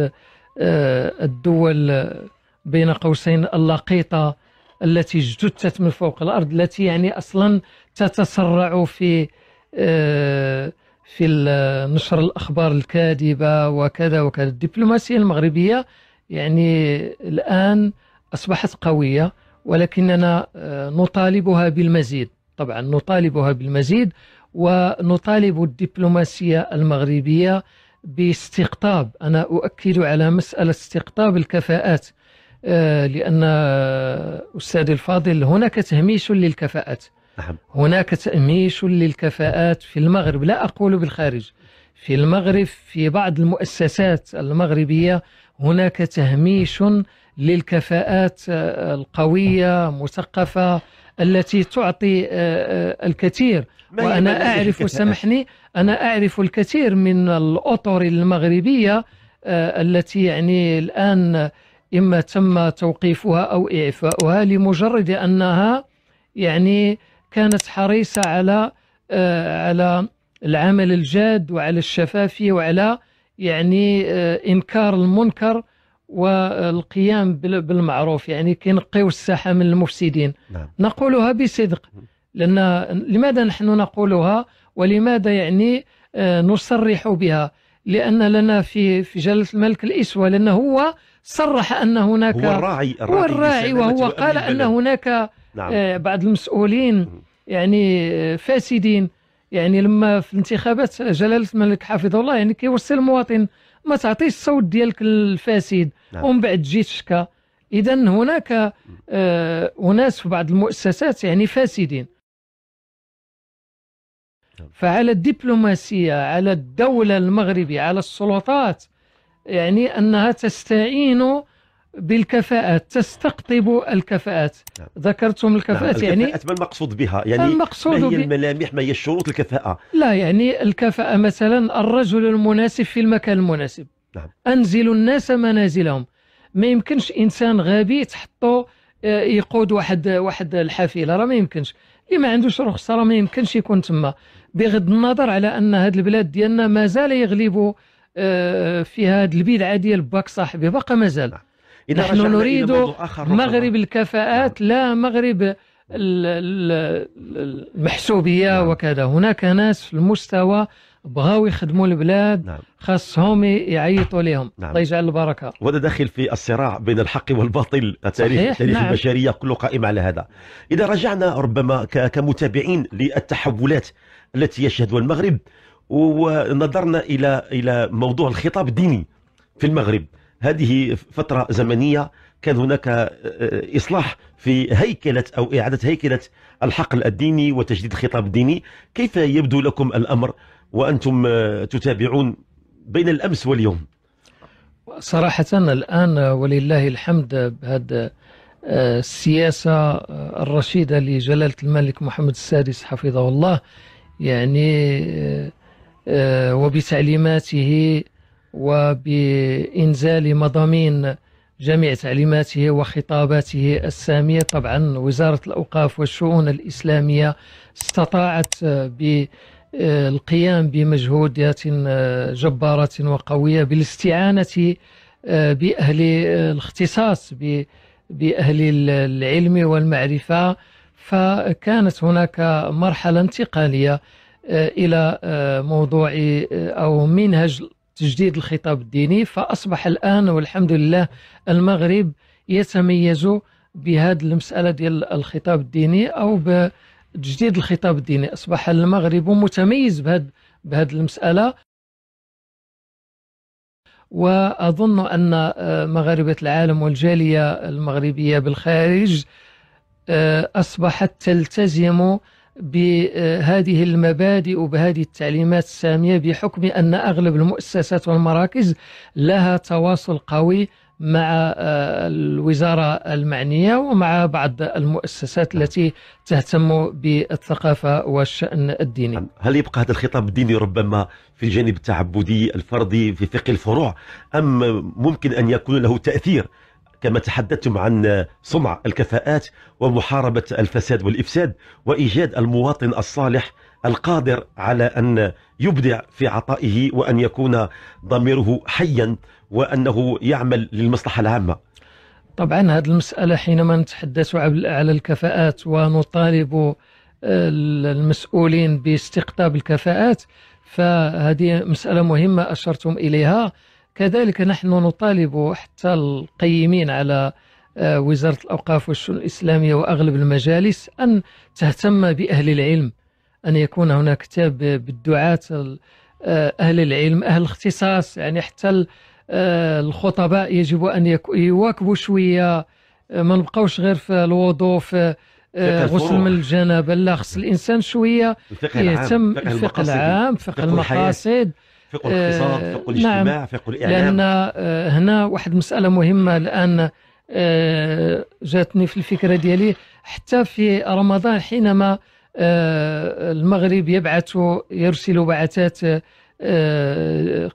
آه، الدول آه، بين قوسين اللقيطة التي اجتثت من فوق الأرض التي يعني أصلا تتسرع في في نشر الأخبار الكاذبة وكذا وكذا الدبلوماسية المغربية يعني الآن أصبحت قوية ولكننا نطالبها بالمزيد طبعا نطالبها بالمزيد ونطالب الدبلوماسية المغربية باستقطاب أنا أؤكد على مسألة استقطاب الكفاءات آه، لأن أستاذي الفاضل هناك تهميش للكفاءات نعم. هناك تهميش للكفاءات في المغرب لا أقول بالخارج في المغرب في بعض المؤسسات المغربية هناك تهميش للكفاءات آه، القوية مثقفة التي تعطي آه، آه، الكثير وأنا أعرف سامحني أنا أعرف الكثير من الأطر المغربية آه، التي يعني الآن إما تم توقيفها أو إعفاؤها لمجرد أنها يعني كانت حريصة على على العمل الجاد وعلى الشفافية وعلى يعني إنكار المنكر والقيام بالمعروف يعني كينقيو الساحة من المفسدين نعم. نقولها بصدق لأن لماذا نحن نقولها ولماذا يعني آه، نصرح بها لأن لنا في في جلالة الملك الإسوة لأنه هو صرح أن هناك هو الراعي, الراعي, هو الراعي وهو قال أن هناك آه، نعم. بعض المسؤولين يعني آه، فاسدين يعني لما في الانتخابات جلالة الملك حفظه الله يعني كيوصي المواطن ما تعطيش الصوت ديالك الفاسد نعم. ومن بعد تجي تشكى اذا هناك آه اناس في بعض المؤسسات يعني فاسدين نعم. فعلى الدبلوماسيه على الدوله المغربيه على السلطات يعني انها تستعين بالكفاءات تستقطب الكفاءات نعم. ذكرتم نعم، الكفاءات نعم. يعني الكفاءات ما المقصود بها يعني المقصود ما هي الملامح ما هي الشروط الكفاءة لا يعني الكفاءة مثلا الرجل المناسب في المكان المناسب نعم. أنزل الناس منازلهم ما يمكنش إنسان غبي تحطه آه، يقود واحد واحد الحافله راه ما يمكنش اللي ما عندوش رخصه راه ما يمكنش يكون تما بغض النظر على ان هاد البلاد ديالنا مازال يغلب آه، فيها هاد البدعه ديال باك صاحبي باقا مازال نعم. نحن نريد مغرب الكفاءات نعم. لا مغرب المحسوبيه نعم. وكذا هناك ناس في المستوى بغاو يخدموا البلاد نعم. خاصهم يعيطوا لهم نعم. الله يجعل البركه وهذا داخل في الصراع بين الحق والباطل التاريخ صحيح. تاريخ نعم. البشريه كله قائم على هذا اذا رجعنا ربما كمتابعين للتحولات التي يشهدها المغرب ونظرنا الى الى موضوع الخطاب الديني في المغرب هذه فترة زمنية كان هناك آه، آه، إصلاح في هيكلة أو إعادة هيكلة الحقل الديني وتجديد الخطاب الديني كيف يبدو لكم الأمر وأنتم آه، تتابعون بين الأمس واليوم صراحة الآن ولله الحمد بهذا السياسة الرشيدة لجلالة الملك محمد السادس حفظه الله يعني وبتعليماته وبإنزال مضامين جميع تعليماته وخطاباته السامية طبعا وزارة الأوقاف والشؤون الإسلامية استطاعت بالقيام بمجهودات جبارة وقوية بالاستعانة آه، بأهل الاختصاص بأهل العلم والمعرفة فكانت هناك مرحلة انتقالية آه، إلى آه، موضوع أو منهج تجديد الخطاب الديني فأصبح الآن والحمد لله المغرب يتميز بهذه المسألة ديال الخطاب الديني أو بتجديد الخطاب الديني أصبح المغرب متميز بهذه بهذه المسألة وأظن أن مغاربة العالم والجالية المغربية بالخارج آه، أصبحت تلتزم بهذه المبادئ وبهذه التعليمات السامية بحكم أن أغلب المؤسسات والمراكز لها تواصل قوي مع آه، الوزارة المعنية ومع بعض المؤسسات التي تهتم بالثقافة والشأن الديني نعم. هل يبقى هذا الخطاب الديني ربما في الجانب التعبدي الفردي في فقه الفروع أم ممكن أن يكون له تأثير كما تحدثتم عن صنع الكفاءات ومحاربة الفساد والإفساد وإيجاد المواطن الصالح القادر على أن يبدع في عطائه وأن يكون ضميره حيا وأنه يعمل للمصلحة العامة طبعا هذه المسألة حينما نتحدث على الكفاءات ونطالب آه، المسؤولين باستقطاب الكفاءات فهذه مسألة مهمة أشرتم إليها كذلك نحن نطالب حتى القيمين على آه، وزارة الأوقاف والشؤون الإسلامية وأغلب المجالس أن تهتم بأهل العلم أن يكون هناك كتاب بالدعاة آه، أهل العلم أهل الاختصاص يعني حتى آه، الخطباء يجب أن يواكبوا شوية ما نبقاوش غير في الوضوء في غسل من الجنابه لا خص الانسان شويه يهتم الفقه العام فقه المقاصد فقه الاقتصاد آه، فقه نعم. الاجتماع فقه الاعلام لان آه، هنا واحد المساله مهمه الان آه، جاتني في الفكره ديالي حتى في رمضان حينما المغرب يبعث يرسل بعثات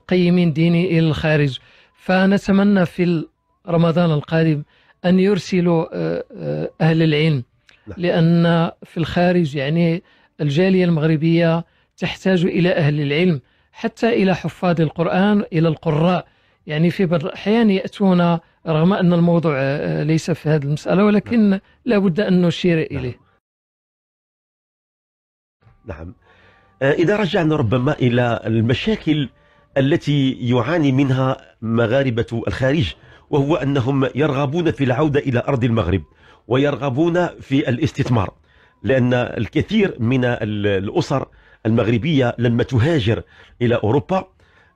قيمين ديني الى الخارج فنتمنى في رمضان القادم ان يرسلوا اهل العلم نعم. لان في الخارج يعني الجاليه المغربيه تحتاج الى اهل العلم حتى إلى حفاظ القرآن إلى القراء يعني في بعض الأحيان يأتون رغم أن الموضوع آه، ليس في هذه المسألة ولكن نعم. لا بد أن نشير نعم. إليه نعم آه، إذا رجعنا ربما إلى المشاكل التي يعاني منها مغاربة الخارج وهو أنهم يرغبون في العودة إلى أرض المغرب ويرغبون في الاستثمار لأن الكثير من الأسر المغربية لما تهاجر إلى أوروبا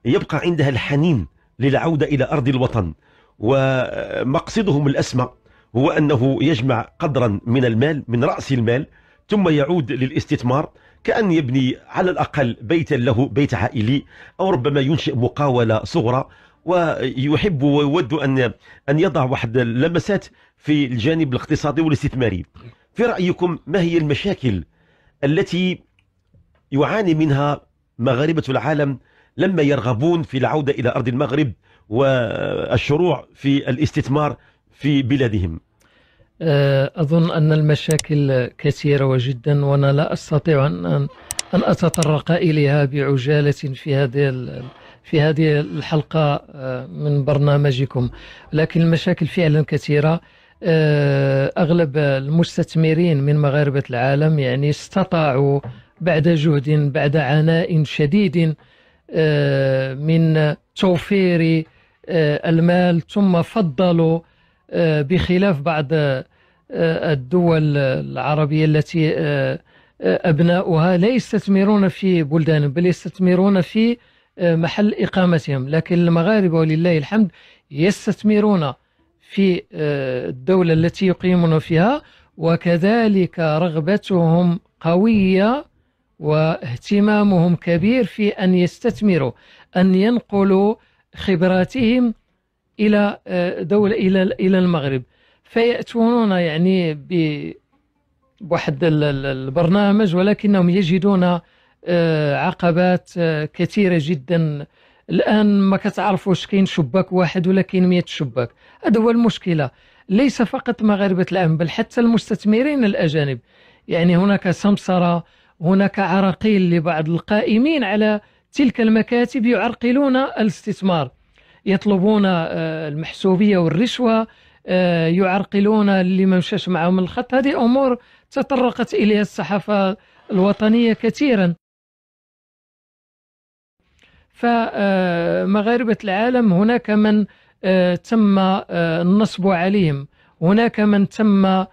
يبقى عندها الحنين للعودة إلى أرض الوطن ومقصدهم الأسمى هو أنه يجمع قدرا من المال من رأس المال ثم يعود للاستثمار كأن يبني على الأقل بيتا له بيت عائلي أو ربما ينشئ مقاولة صغرى ويحب ويود أن أن يضع واحد اللمسات في الجانب الاقتصادي والاستثماري في رأيكم ما هي المشاكل التي يعاني منها مغاربة العالم لما يرغبون في العودة إلى أرض المغرب والشروع في الاستثمار في بلادهم آه، أظن أن المشاكل كثيرة جدا وأنا لا أستطيع أن أن أتطرق إليها بعجالة في هذه في هذه الحلقة آه، من برنامجكم لكن المشاكل فعلا كثيرة آه، أغلب المستثمرين من مغاربة العالم يعني استطاعوا بعد جهد بعد عناء شديد آه، من توفير آه، المال ثم فضلوا آه، بخلاف بعض الدول العربية التي أبناؤها لا يستثمرون في بلدانهم بل يستثمرون في محل إقامتهم لكن المغاربة ولله الحمد يستثمرون في الدولة التي يقيمون فيها وكذلك رغبتهم قوية واهتمامهم كبير في أن يستثمروا أن ينقلوا خبراتهم إلى آه، دولة إلى إلى المغرب فيأتون يعني بواحد البرنامج ولكنهم يجدون آه، عقبات آه، كثيرة جدا الآن ما كتعرفوش كاين شباك واحد ولا كاين 100 شباك هذا هو المشكلة ليس فقط مغاربة العام بل حتى المستثمرين الأجانب يعني هناك سمسرة هناك عراقيل لبعض القائمين على تلك المكاتب يعرقلون الاستثمار يطلبون آه، المحسوبية والرشوة آه، يعرقلون اللي ما مشاش معهم الخط هذه أمور تطرقت إليها الصحافة الوطنية كثيرا فمغاربة العالم هناك من آه، تم النصب عليهم هناك من تم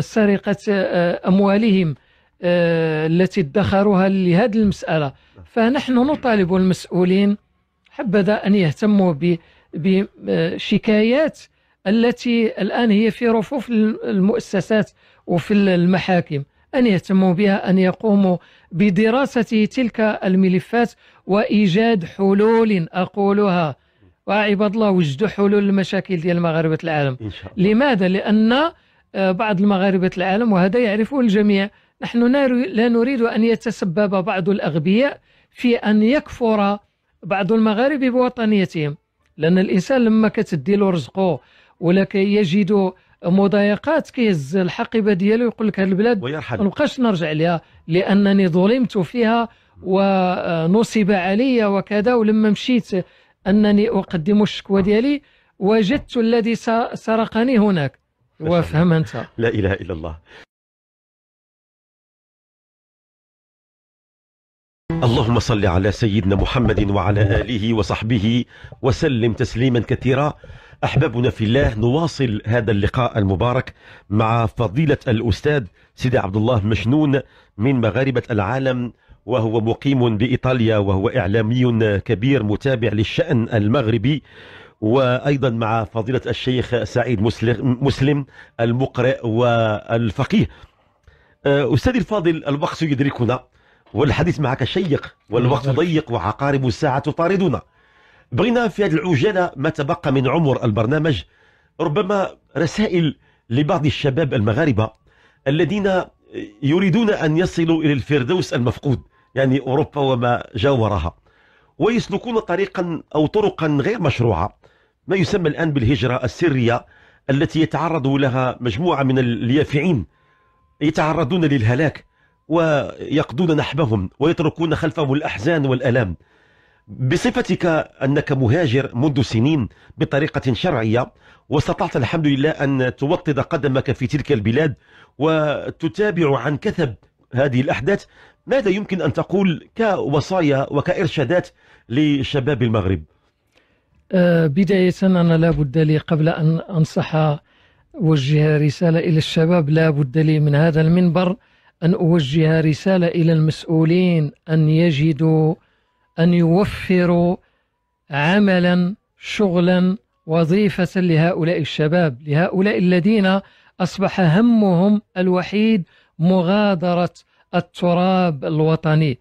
سرقة أموالهم آه، التي ادخروها لهذه المسألة فنحن نطالب المسؤولين حبذا أن يهتموا بشكايات التي الآن هي في رفوف المؤسسات وفي المحاكم أن يهتموا بها أن يقوموا بدراسة تلك الملفات وإيجاد حلول أقولها وعباد الله وجدوا حلول للمشاكل ديال مغاربة العالم إن شاء الله. لماذا؟ لأن آه، بعض المغاربة العالم وهذا يعرفه الجميع نحن لا نريد أن يتسبب بعض الأغبياء في أن يكفر بعض المغاربه بوطنيتهم لأن الإنسان لما له رزقه ولا يجد مضايقات كيهز الحقيبه ديالو يقول لك هذه البلاد ما نرجع لها لانني ظلمت فيها ونصب علي وكذا ولما مشيت انني اقدم الشكوى ديالي وجدت الذي سرقني هناك وافهم انت لا اله الا الله اللهم صل على سيدنا محمد وعلى آله وصحبه وسلم تسليما كثيرا أحبابنا في الله نواصل هذا اللقاء المبارك مع فضيلة الأستاذ سيدي عبد الله مشنون من مغاربة العالم وهو مقيم بإيطاليا وهو إعلامي كبير متابع للشأن المغربي وأيضا مع فضيلة الشيخ سعيد مسلم المقرئ والفقيه أستاذي الفاضل الوقت يدركنا والحديث معك شيق والوقت أمم. ضيق وعقارب الساعة تطاردنا بغينا في هذه العجالة ما تبقى من عمر البرنامج ربما رسائل لبعض الشباب المغاربة الذين يريدون أن يصلوا إلى الفردوس المفقود يعني أوروبا وما جاورها ويسلكون طريقا أو طرقا غير مشروعة ما يسمى الآن بالهجرة السرية التي يتعرض لها مجموعة من اليافعين يتعرضون للهلاك ويقضون نحبهم ويتركون خلفهم الأحزان والألام بصفتك أنك مهاجر منذ سنين بطريقة شرعية واستطعت الحمد لله أن توطد قدمك في تلك البلاد وتتابع عن كثب هذه الأحداث ماذا يمكن أن تقول كوصايا وكإرشادات لشباب المغرب؟ أه، بداية أنا لا بد لي قبل أن أنصح وجه رسالة إلى الشباب لا بد لي من هذا المنبر أن أوجه رسالة إلى المسؤولين أن يجدوا أن يوفروا عملا شغلا وظيفة لهؤلاء الشباب لهؤلاء الذين أصبح همهم الوحيد مغادرة التراب الوطني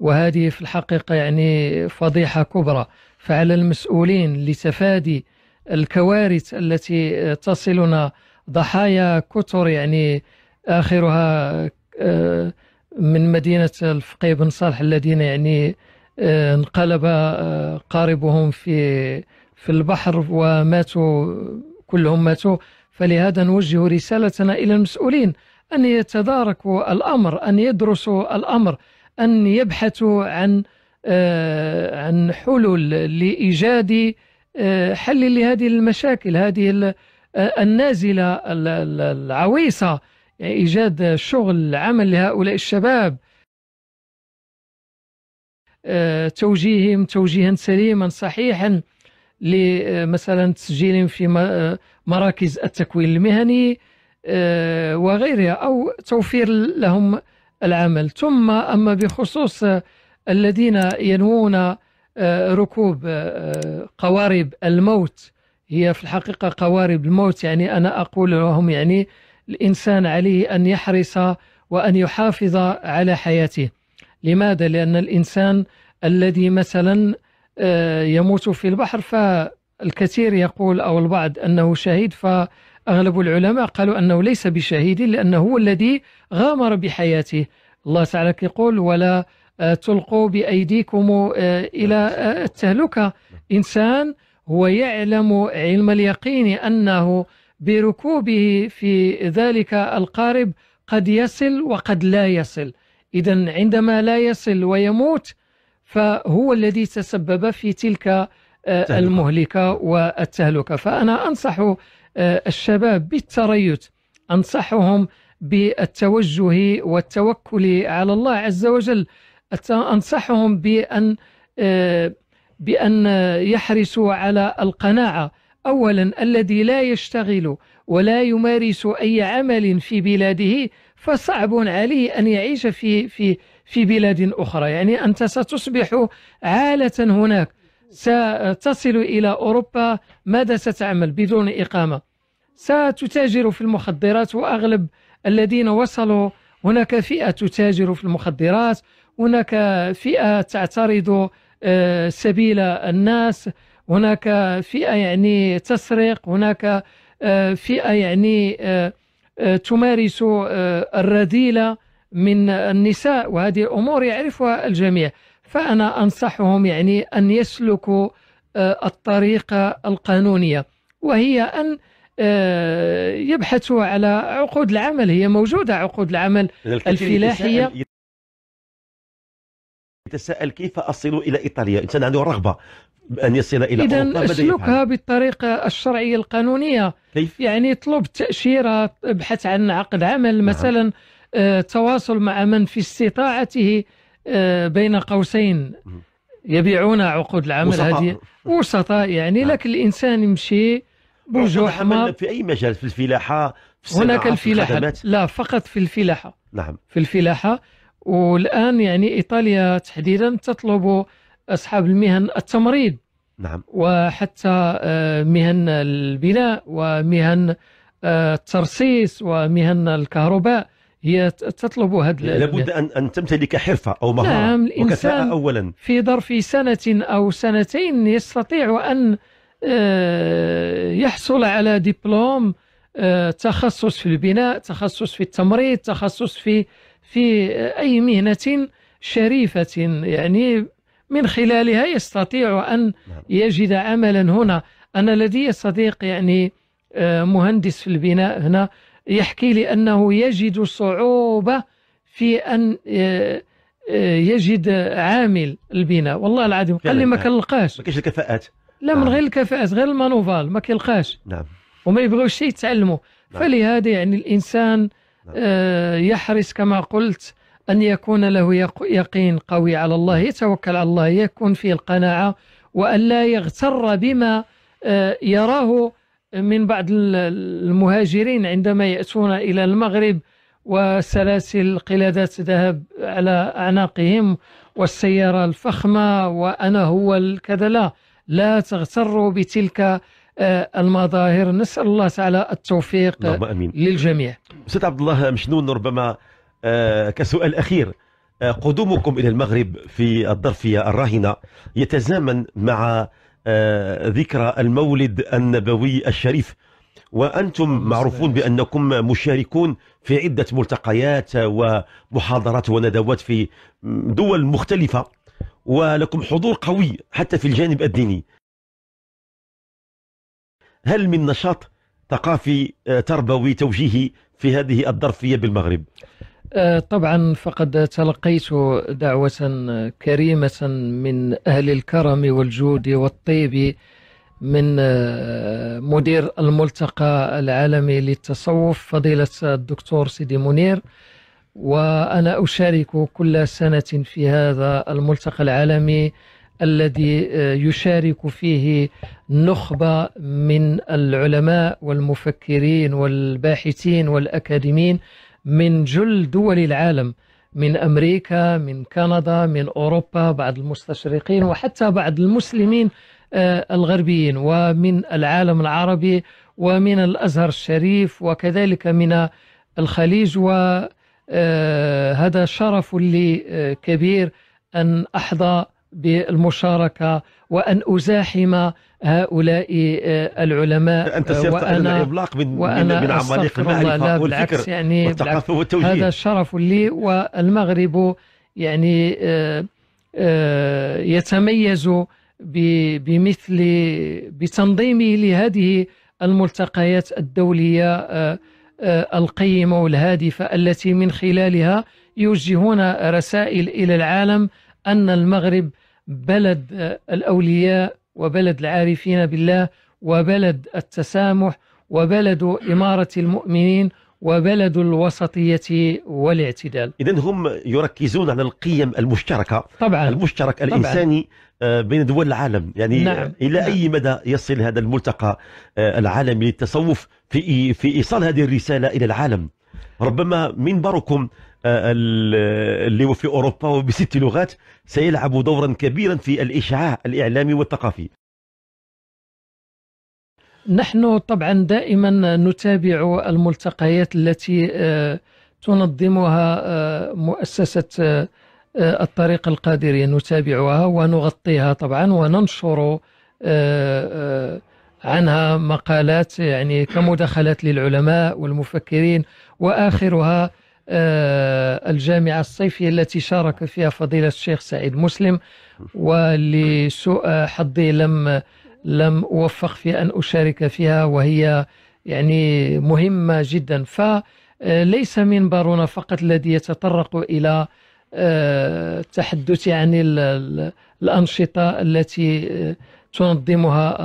وهذه في الحقيقة يعني فضيحة كبرى فعلى المسؤولين لتفادي الكوارث التي تصلنا ضحايا كثر يعني آخرها آه، من مدينة الفقيه بن صالح الذين يعني آه، انقلب آه، قاربهم في في البحر وماتوا كلهم ماتوا فلهذا نوجه رسالتنا إلى المسؤولين أن يتداركوا الأمر أن يدرسوا الأمر أن يبحثوا عن عن حلول لإيجاد حل لهذه المشاكل هذه النازلة العويصة يعني إيجاد شغل عمل لهؤلاء الشباب آه، توجيههم توجيها سليما صحيحا لمثلا تسجيلهم في مراكز التكوين المهني آه، وغيرها أو توفير لهم العمل ثم أما بخصوص الذين ينوون آه، ركوب قوارب الموت هي في الحقيقة قوارب الموت يعني أنا أقول لهم يعني الانسان عليه ان يحرص وان يحافظ على حياته لماذا لان الانسان الذي مثلا آه، يموت في البحر فالكثير يقول او البعض انه شهيد فاغلب العلماء قالوا انه ليس بشهيد لانه هو الذي غامر بحياته الله تعالى يقول ولا تلقوا بايديكم آه، الى آه، التهلكه نعم. انسان هو يعلم علم اليقين انه بركوبه في ذلك القارب قد يصل وقد لا يصل إذا عندما لا يصل ويموت فهو الذي تسبب في تلك آه، المهلكة والتهلكة فأنا أنصح آه، الشباب بالتريث أنصحهم بالتوجه والتوكل على الله عز وجل أنصحهم بأن آه، بأن يحرصوا على القناعة أولا الذي لا يشتغل ولا يمارس أي عمل في بلاده فصعب عليه أن يعيش في, في, في بلاد أخرى يعني أنت ستصبح عالة هناك ستصل إلى أوروبا ماذا ستعمل بدون إقامة ستتاجر في المخدرات وأغلب الذين وصلوا هناك فئة تتاجر في المخدرات هناك فئة تعترض آه، سبيل الناس هناك فئة يعني تسرق هناك آه، فئة يعني آه، آه، تمارس الرذيلة من النساء وهذه الأمور يعرفها الجميع فأنا أنصحهم يعني أن يسلكوا الطريقة القانونية وهي أن يبحثوا على عقود العمل هي موجودة عقود العمل الفلاحية يتساءل كيف أصل إلى إيطاليا إنسان عنده رغبة بأن يصل إلى إذا اسلكها بالطريقة الشرعية القانونية كيف؟ يعني طلب تأشيرة ابحث عن عقد عمل نعم. مثلا نعم. آه تواصل مع من في استطاعته آه بين قوسين يبيعون عقود العمل وسطاء. هذه وسطاء يعني نعم. لكن الإنسان يمشي بوجه حمار في أي مجال في الفلاحة في هناك الفلاحة في لا فقط في الفلاحة نعم في الفلاحة والآن يعني إيطاليا تحديدا تطلب أصحاب المهن التمريض نعم وحتى آه، مهن البناء ومهن آه، الترصيص ومهن الكهرباء هي تطلب هذا يعني لابد ان ان تمتلك حرفه او مهاره نعم الانسان اولا في ظرف سنه او سنتين يستطيع ان آه، يحصل على دبلوم تخصص في البناء تخصص في التمريض تخصص في في اي مهنه شريفه يعني من خلالها يستطيع أن نعم. يجد عملا هنا أنا لدي صديق يعني آه، مهندس في البناء هنا يحكي لي أنه يجد صعوبة في أن آه، آه، يجد عامل البناء والله العظيم قال لي ما كنلقاش ما كاينش الكفاءات لا من نعم. غير الكفاءات غير المانوفال ما كيلقاش نعم وما يبغيوش يتعلموا نعم. فلهذا يعني الانسان نعم. يحرص كما قلت أن يكون له يقين قوي على الله يتوكل على الله يكون فيه القناعة وأن لا يغتر بما آه، يراه من بعض المهاجرين عندما يأتون إلى المغرب وسلاسل قلادات ذهب على أعناقهم والسيارة الفخمة وأنا هو كذا لا لا تغتروا بتلك آه، المظاهر نسأل الله تعالى التوفيق للجميع أستاذ عبد الله مشنون ربما آه، كسؤال أخير آه، قدومكم إلى المغرب في الظرفية الراهنة يتزامن مع آه، ذكرى المولد النبوي الشريف وأنتم معروفون بأنكم مشاركون في عدة ملتقيات ومحاضرات وندوات في دول مختلفة ولكم حضور قوي حتى في الجانب الديني هل من نشاط ثقافي تربوي توجيهي في هذه الظرفية بالمغرب؟ آه، طبعا فقد تلقيت دعوة كريمة من أهل الكرم والجود والطيب من آه، مدير الملتقى العالمي للتصوف فضيلة الدكتور سيدي منير وأنا أشارك كل سنة في هذا الملتقى العالمي الذي آه، يشارك فيه نخبة من العلماء والمفكرين والباحثين والأكاديميين من جل دول العالم من أمريكا من كندا من أوروبا بعض المستشرقين وحتى بعض المسلمين آه، الغربيين ومن العالم العربي ومن الأزهر الشريف وكذلك من الخليج وهذا آه، شرف لي آه، كبير أن أحظى بالمشاركة وأن أزاحم هؤلاء آه، العلماء أنت سيرت وأنا الإبلاق من, وأنا من عماليق يعني بالعكس والفكر يعني والثقافة هذا شرف لي والمغرب يعني آه، آه، يتميز بمثل بتنظيمه لهذه الملتقيات الدولية القيمة والهادفة التي من خلالها يوجهون رسائل إلى العالم أن المغرب بلد الأولياء وبلد العارفين بالله وبلد التسامح وبلد إمارة المؤمنين وبلد الوسطية والاعتدال إذا هم يركزون على القيم المشتركة طبعا المشترك الإنساني طبعاً. آه، بين دول العالم يعني نعم. إلى نعم. أي مدى يصل هذا الملتقى آه، العالمي للتصوف في في إيصال هذه الرسالة إلى العالم ربما منبركم اللي هو في اوروبا وبست لغات سيلعب دورا كبيرا في الاشعاع الاعلامي والثقافي نحن طبعا دائما نتابع الملتقيات التي آه، تنظمها آه، مؤسسه آه، الطريق القادري نتابعها ونغطيها طبعا وننشر عنها مقالات يعني كمداخلات للعلماء والمفكرين واخرها آه، الجامعة الصيفية التي شارك فيها فضيلة الشيخ سعيد مسلم ولسوء حظي لم لم أوفق في أن أشارك فيها وهي يعني مهمة جدا فليس آه، منبرنا فقط الذي يتطرق إلى التحدث آه، عن الأنشطة التي تنظمها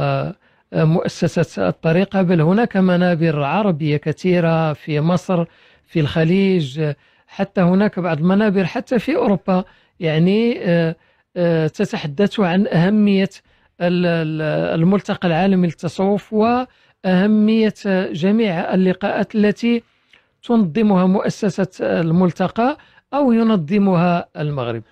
مؤسسة الطريقة بل هناك منابر عربية كثيرة في مصر في الخليج حتى هناك بعض المنابر حتى في أوروبا يعني آه، آه، تتحدث عن أهمية الملتقى العالمي للتصوف وأهمية جميع اللقاءات التي تنظمها مؤسسة الملتقى أو ينظمها المغرب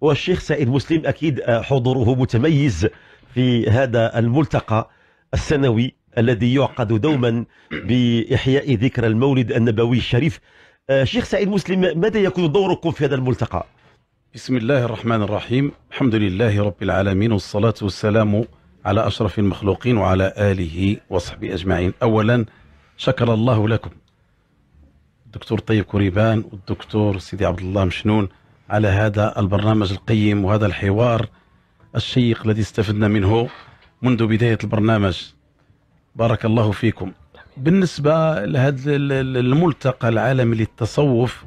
والشيخ سعيد مسلم أكيد آه، حضوره متميز في هذا الملتقى السنوي الذي يعقد دوما بإحياء ذكرى المولد النبوي الشريف آه، شيخ سعيد مسلم ماذا يكون دوركم في هذا الملتقى بسم الله الرحمن الرحيم الحمد لله رب العالمين والصلاة والسلام على أشرف المخلوقين وعلى آله وصحبه أجمعين أولا شكر الله لكم الدكتور طيب كريبان والدكتور سيدي عبد الله مشنون على هذا البرنامج القيم وهذا الحوار الشيق الذي استفدنا منه منذ بداية البرنامج بارك الله فيكم بالنسبة لهذا الملتقى العالمي للتصوف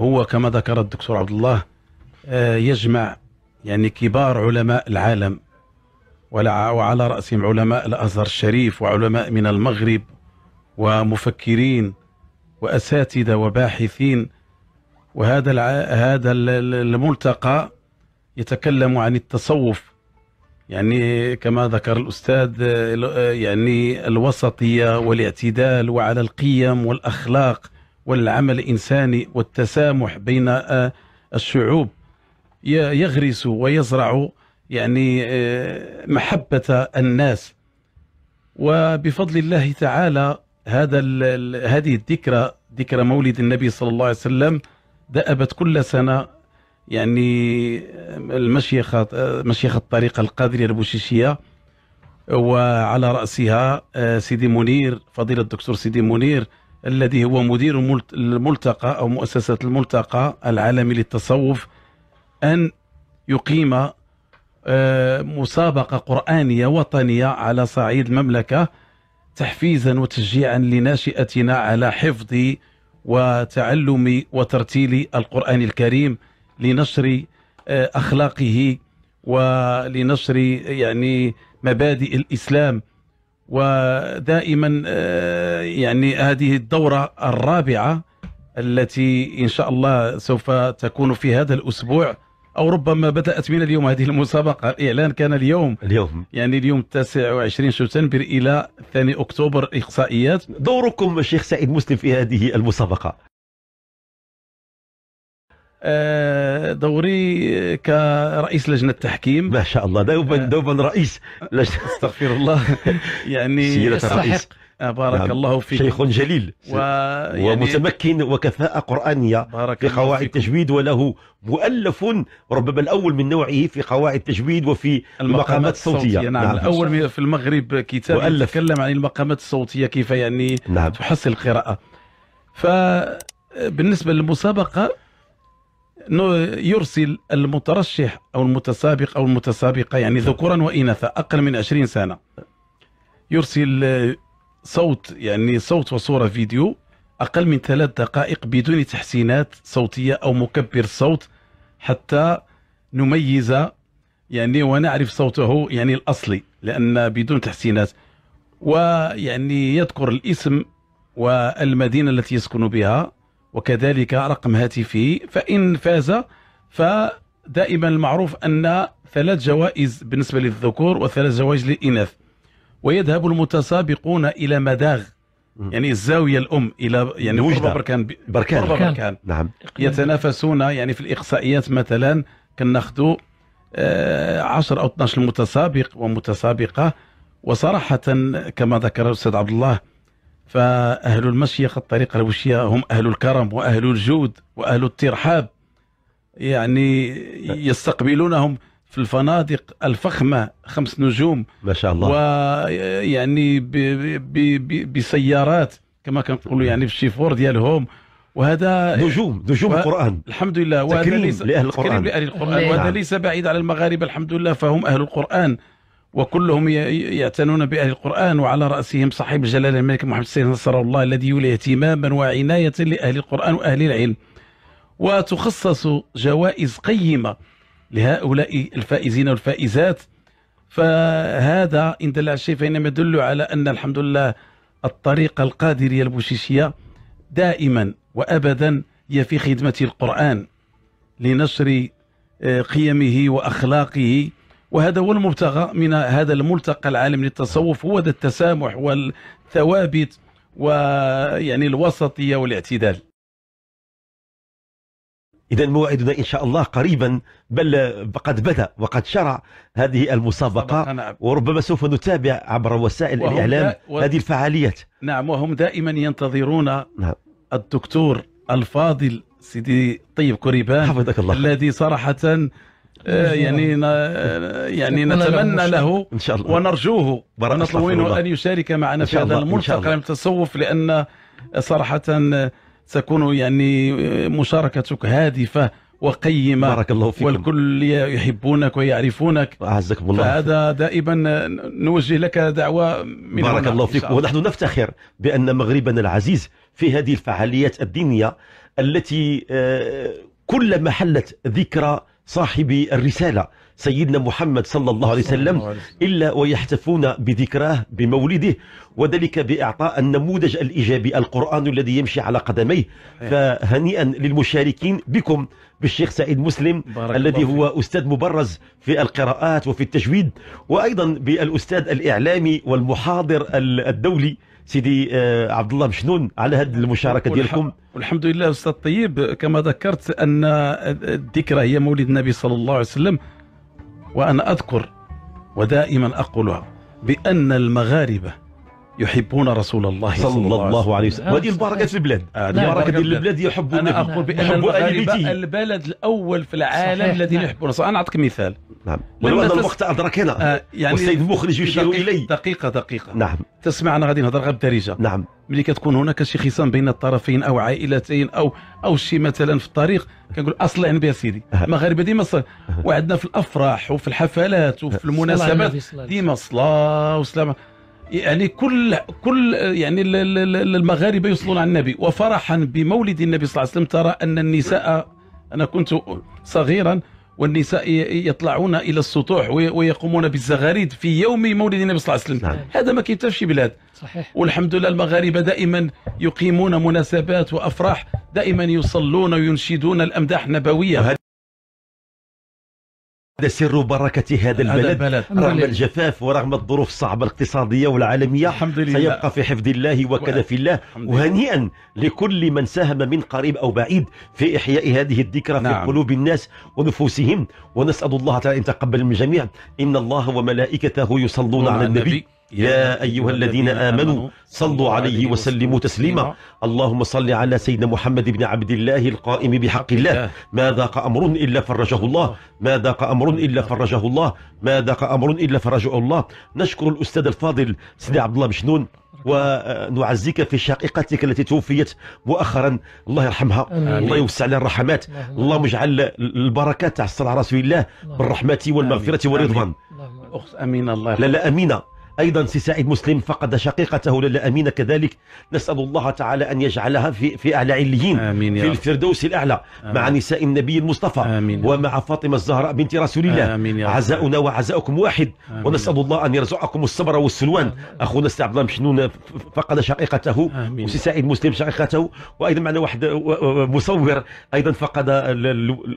هو كما ذكر الدكتور عبد الله آه، يجمع يعني كبار علماء العالم وعلى رأسهم علماء الأزهر الشريف وعلماء من المغرب ومفكرين وأساتذة وباحثين وهذا هذا الملتقى يتكلم عن التصوف يعني كما ذكر الأستاذ يعني الوسطية والاعتدال وعلى القيم والأخلاق والعمل الإنساني والتسامح بين آه، الشعوب يغرس ويزرع يعني آه، محبة الناس وبفضل الله تعالى هذا هذه الذكرى ذكرى مولد النبي صلى الله عليه وسلم دأبت كل سنة يعني المشيخة مشيخة الطريقة القادرية البوشيشية وعلى رأسها آه، سيدي منير فضيلة الدكتور سيدي منير الذي هو مدير الملتقى أو مؤسسة الملتقى العالمي للتصوف أن يقيم آه، مسابقة قرآنية وطنية على صعيد المملكة تحفيزا وتشجيعا لناشئتنا على حفظ وتعلم وترتيل القرآن الكريم لنشر آه، أخلاقه ولنشر يعني مبادئ الإسلام ودائما آه، يعني هذه الدورة الرابعة التي إن شاء الله سوف تكون في هذا الأسبوع أو ربما بدأت من اليوم هذه المسابقة الإعلان كان اليوم اليوم يعني اليوم 29 سبتمبر إلى 2 أكتوبر إقصائيات دوركم الشيخ سعيد مسلم في هذه المسابقة آه، دوري كرئيس لجنه التحكيم ما شاء الله دوبا آه. دوبا رئيس لجنه استغفر الله يعني يستحق بارك نعم. الله فيك شيخ جليل و... يعني... ومتمكن وكفاءة قرآنية بارك في قواعد التجويد وله مؤلف ربما الأول من نوعه في قواعد التجويد وفي المقامات الصوتية نعم, نعم. الأول في المغرب كتاب مؤلف. يتكلم عن المقامات الصوتية كيف يعني نعم. تحصل القراءة فبالنسبة للمسابقة يرسل المترشح او المتسابق او المتسابقه يعني ذكورا واناثا اقل من 20 سنه يرسل صوت يعني صوت وصوره فيديو اقل من ثلاث دقائق بدون تحسينات صوتيه او مكبر صوت حتى نميز يعني ونعرف صوته يعني الاصلي لان بدون تحسينات ويعني يذكر الاسم والمدينه التي يسكن بها وكذلك رقم هاتفه فإن فاز فدائما المعروف أن ثلاث جوائز بالنسبة للذكور وثلاث جوائز للإناث ويذهب المتسابقون إلى مداغ يعني الزاوية الأم إلى يعني وجدة بركان بركان, بركان. بركان. نعم يتنافسون يعني في الإقصائيات مثلا كناخذوا آه، 10 أو 12 متسابق ومتسابقة وصراحة كما ذكر الأستاذ عبد الله فأهل المشيخة الطريقة الوشية هم أهل الكرم وأهل الجود وأهل الترحاب يعني يستقبلونهم في الفنادق الفخمة خمس نجوم ما شاء الله ويعني بسيارات كما كنقولوا يعني بالشيفور ديالهم وهذا نجوم نجوم القران الحمد لله وهذا ليس لاهل القران لأهل القرآن نعم. وهذا ليس بعيد على المغاربه الحمد لله فهم اهل القران وكلهم يعتنون بأهل القرآن وعلى رأسهم صاحب الجلالة الملك محمد السيد نصر الله الذي يولي اهتماما وعناية لأهل القرآن وأهل العلم وتخصص جوائز قيمة لهؤلاء الفائزين والفائزات فهذا إن دل على شيء فإنما يدل على أن الحمد لله الطريقة القادرية البوشيشية دائما وأبدا هي في خدمة القرآن لنشر آه، قيمه وأخلاقه وهذا هو المبتغى من هذا الملتقى العالم للتصوف هو ذا التسامح والثوابت ويعني الوسطية والاعتدال إذا موعدنا إن شاء الله قريبا بل قد بدأ وقد شرع هذه المسابقة نعم. وربما سوف نتابع عبر وسائل الإعلام و... هذه الفعاليات نعم وهم دائما ينتظرون نعم. الدكتور الفاضل سيدي طيب كريبان حفظك الله الذي صراحة آه، يعني آه، يعني نتمنى له إن شاء الله. ونرجوه ونطلب منه أن يشارك معنا في هذا الملتقى التصوف لأن صراحة تكون يعني آه، مشاركتك هادفة وقيمة بارك الله فيكم والكل يحبونك ويعرفونك أعزكم الله فهذا دائما نوجه لك دعوة من بارك الله فيكم ونحن نفتخر بأن مغربنا العزيز في هذه الفعاليات الدينية التي كلما حلت ذكرى صاحب الرسالة سيدنا محمد صلى الله عليه وسلم إلا ويحتفون بذكراه بمولده وذلك بإعطاء النموذج الإيجابي القرآن الذي يمشي على قدميه فهنيئا للمشاركين بكم بالشيخ سعيد مسلم الذي هو فيه. أستاذ مبرز في القراءات وفي التجويد وأيضا بالأستاذ الإعلامي والمحاضر الدولي سيدي آه، عبد الله مشنون على هذه المشاركه ديالكم والحمد لله استاذ طيب كما ذكرت ان الذكرى هي مولد النبي صلى الله عليه وسلم وانا اذكر ودائما اقولها بان المغاربه يحبون رسول الله صلى, صلى الله, الله عليه وسلم وهذه البركه في البلاد آه، البركه ديال البلاد يحبون انا اقول بان المغاربه البلد الاول في العالم الذي نعم. يحبون انا نعطيك مثال نعم ولو تس... الوقت أدرك هنا آه يعني والسيد المخرج يشير الي دقيقة دقيقة نعم تسمع أنا غادي نهضر غير بالدارجة نعم ملي كتكون هناك شي خصام بين الطرفين أو عائلتين أو أو شي مثلا في الطريق كنقول أصلع بها سيدي أه. المغاربة ديما وعندنا في الأفراح وفي الحفلات وفي أه. المناسبات ديما صلاة وسلامة يعني كل كل يعني المغاربه يصلون على النبي وفرحا بمولد النبي صلى الله عليه وسلم ترى ان النساء انا كنت صغيرا والنساء يطلعون الى السطوح ويقومون بالزغاريد في يوم مولد النبي صلى الله عليه وسلم نعم. هذا ما كيتشافش في بلاد صحيح. والحمد لله المغاربه دائما يقيمون مناسبات وافراح دائما يصلون وينشدون الامداح النبويه هذا سر بركة هذا البلد, هذا البلد. رغم الجفاف ورغم الظروف الصعبة الاقتصادية والعالمية الحمد لله. سيبقى في حفظ الله وكذا في الله وهنيئا لكل من ساهم من قريب أو بعيد في إحياء هذه الذكرى نعم. في قلوب الناس ونفوسهم ونسأل الله تعالى أن يتقبل من الجميع إن الله وملائكته يصلون على النبي, النبي. يا أيها الذين آمنوا صلوا عليه وسلموا تسليما اللهم صل على سيدنا محمد بن عبد الله القائم بحق الله ما ذاق أمر إلا فرجه الله ما ذاق أمر إلا فرجه الله ما ذاق أمر إلا فرجه الله نشكر الأستاذ الفاضل سيدي عبد الله مشنون ونعزيك في شقيقتك التي توفيت مؤخرا الله يرحمها آمين. الله يوسع لها الرحمات اللهم اجعل البركات تحصل على رسول الله بالرحمه والمغفره والرضوان اخت امينه الله لا لا امينه أيضا سي سعيد مسلم فقد شقيقته للا أمينة كذلك نسأل الله تعالى أن يجعلها في, في أعلى عليين آمين في الفردوس الأعلى آمين مع نساء النبي المصطفى آمين ومع فاطمة الزهراء بنت رسول الله آمين عزاؤنا وعزاؤكم واحد آمين ونسأل الله أن يرزقكم الصبر والسلوان أخونا سي عبد الله مشنون فقد شقيقته وسي سعيد مسلم شقيقته وأيضا معنا واحد آه، آه، آه، مصور أيضا فقد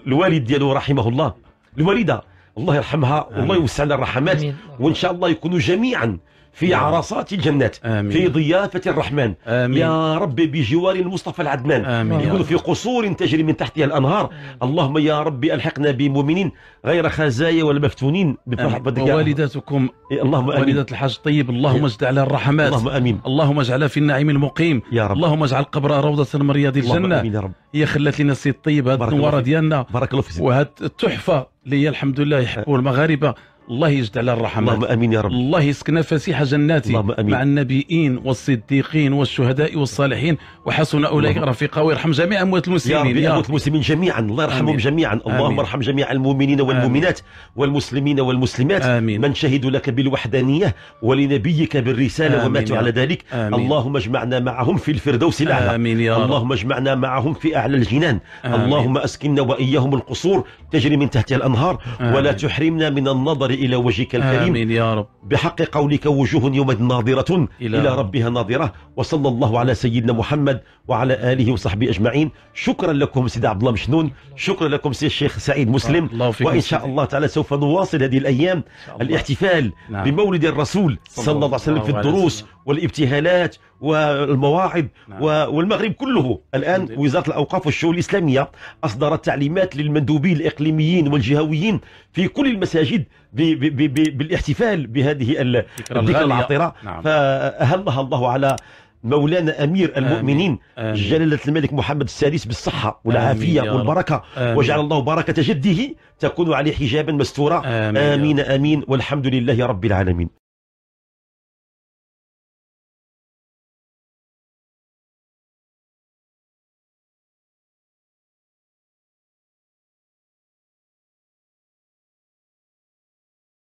الوالد ديالو رحمه الله الوالده الله يرحمها والله يوسع لها الرحمات وان شاء الله يكونوا جميعا في نعم. عرصات الجنات آمين. في ضيافة الرحمن آمين. يا رب بجوار المصطفى العدنان آمين. يقول في قصور تجري من تحتها الأنهار اللهم يا رب ألحقنا بمؤمنين غير خزايا ولا مفتونين بفرحتك ووالداتكم إيه، اللهم آمين. والدات الحاج طيب اللهم اجعلها الرحمات اللهم آمين اللهم اجعلها في النعيم المقيم يا رب. اللهم اجعل قبرها روضة من رياض الجنة آمين يا رب. هي خلات لنا السيد الطيب هذه النوارة ديالنا بارك الله فيك وهذه التحفة اللي هي الحمد لله يحبوا المغاربة الله على الرحمة اللهم امين يا رب الله يسكن فسيح جناتي اللهم أمين. مع النبيين والصديقين والشهداء والصالحين وحسن اولئك رفيقا ويرحم جميع اموات المسلمين يا رب اموات المسلمين جميعا الله يرحمهم جميعا اللهم ارحم جميع المؤمنين والمؤمنات والمسلمين والمسلمات آمين. من شهدوا لك بالوحدانيه ولنبيك بالرساله آمين. وماتوا على ذلك آمين. اللهم اجمعنا معهم في الفردوس الاعلى آمين يا رب. اللهم اجمعنا معهم في اعلى الجنان آمين. اللهم اسكننا واياهم القصور تجري من تحتها الانهار آمين. ولا تحرمنا من النظر إلى وجهك الكريم آمين يا رب بحق قولك وجوه يومئذ ناظرة إلى, إلى ربها ناظرة وصلى الله على سيدنا محمد وعلى آله وصحبه أجمعين شكرا لكم سيد عبد الله مشنون شكرا لكم سيد الشيخ سعيد مسلم الله وإن شاء الله تعالى سوف نواصل هذه الأيام الاحتفال نعم. بمولد الرسول صلى الله عليه وسلم في الدروس والابتهالات والمواعظ نعم. والمغرب كله الآن وزارة الأوقاف والشؤون الإسلامية أصدرت تعليمات للمندوبين الإقليميين والجهويين في كل المساجد بالاحتفال بهذه الذكرى العطرة نعم. فأهلها الله على مولانا امير المؤمنين آمين. جلاله الملك محمد السادس بالصحه والعافيه والبركه وجعل الله بركه جده تكون عليه حجابا مستورا امين امين, آمين والحمد لله رب العالمين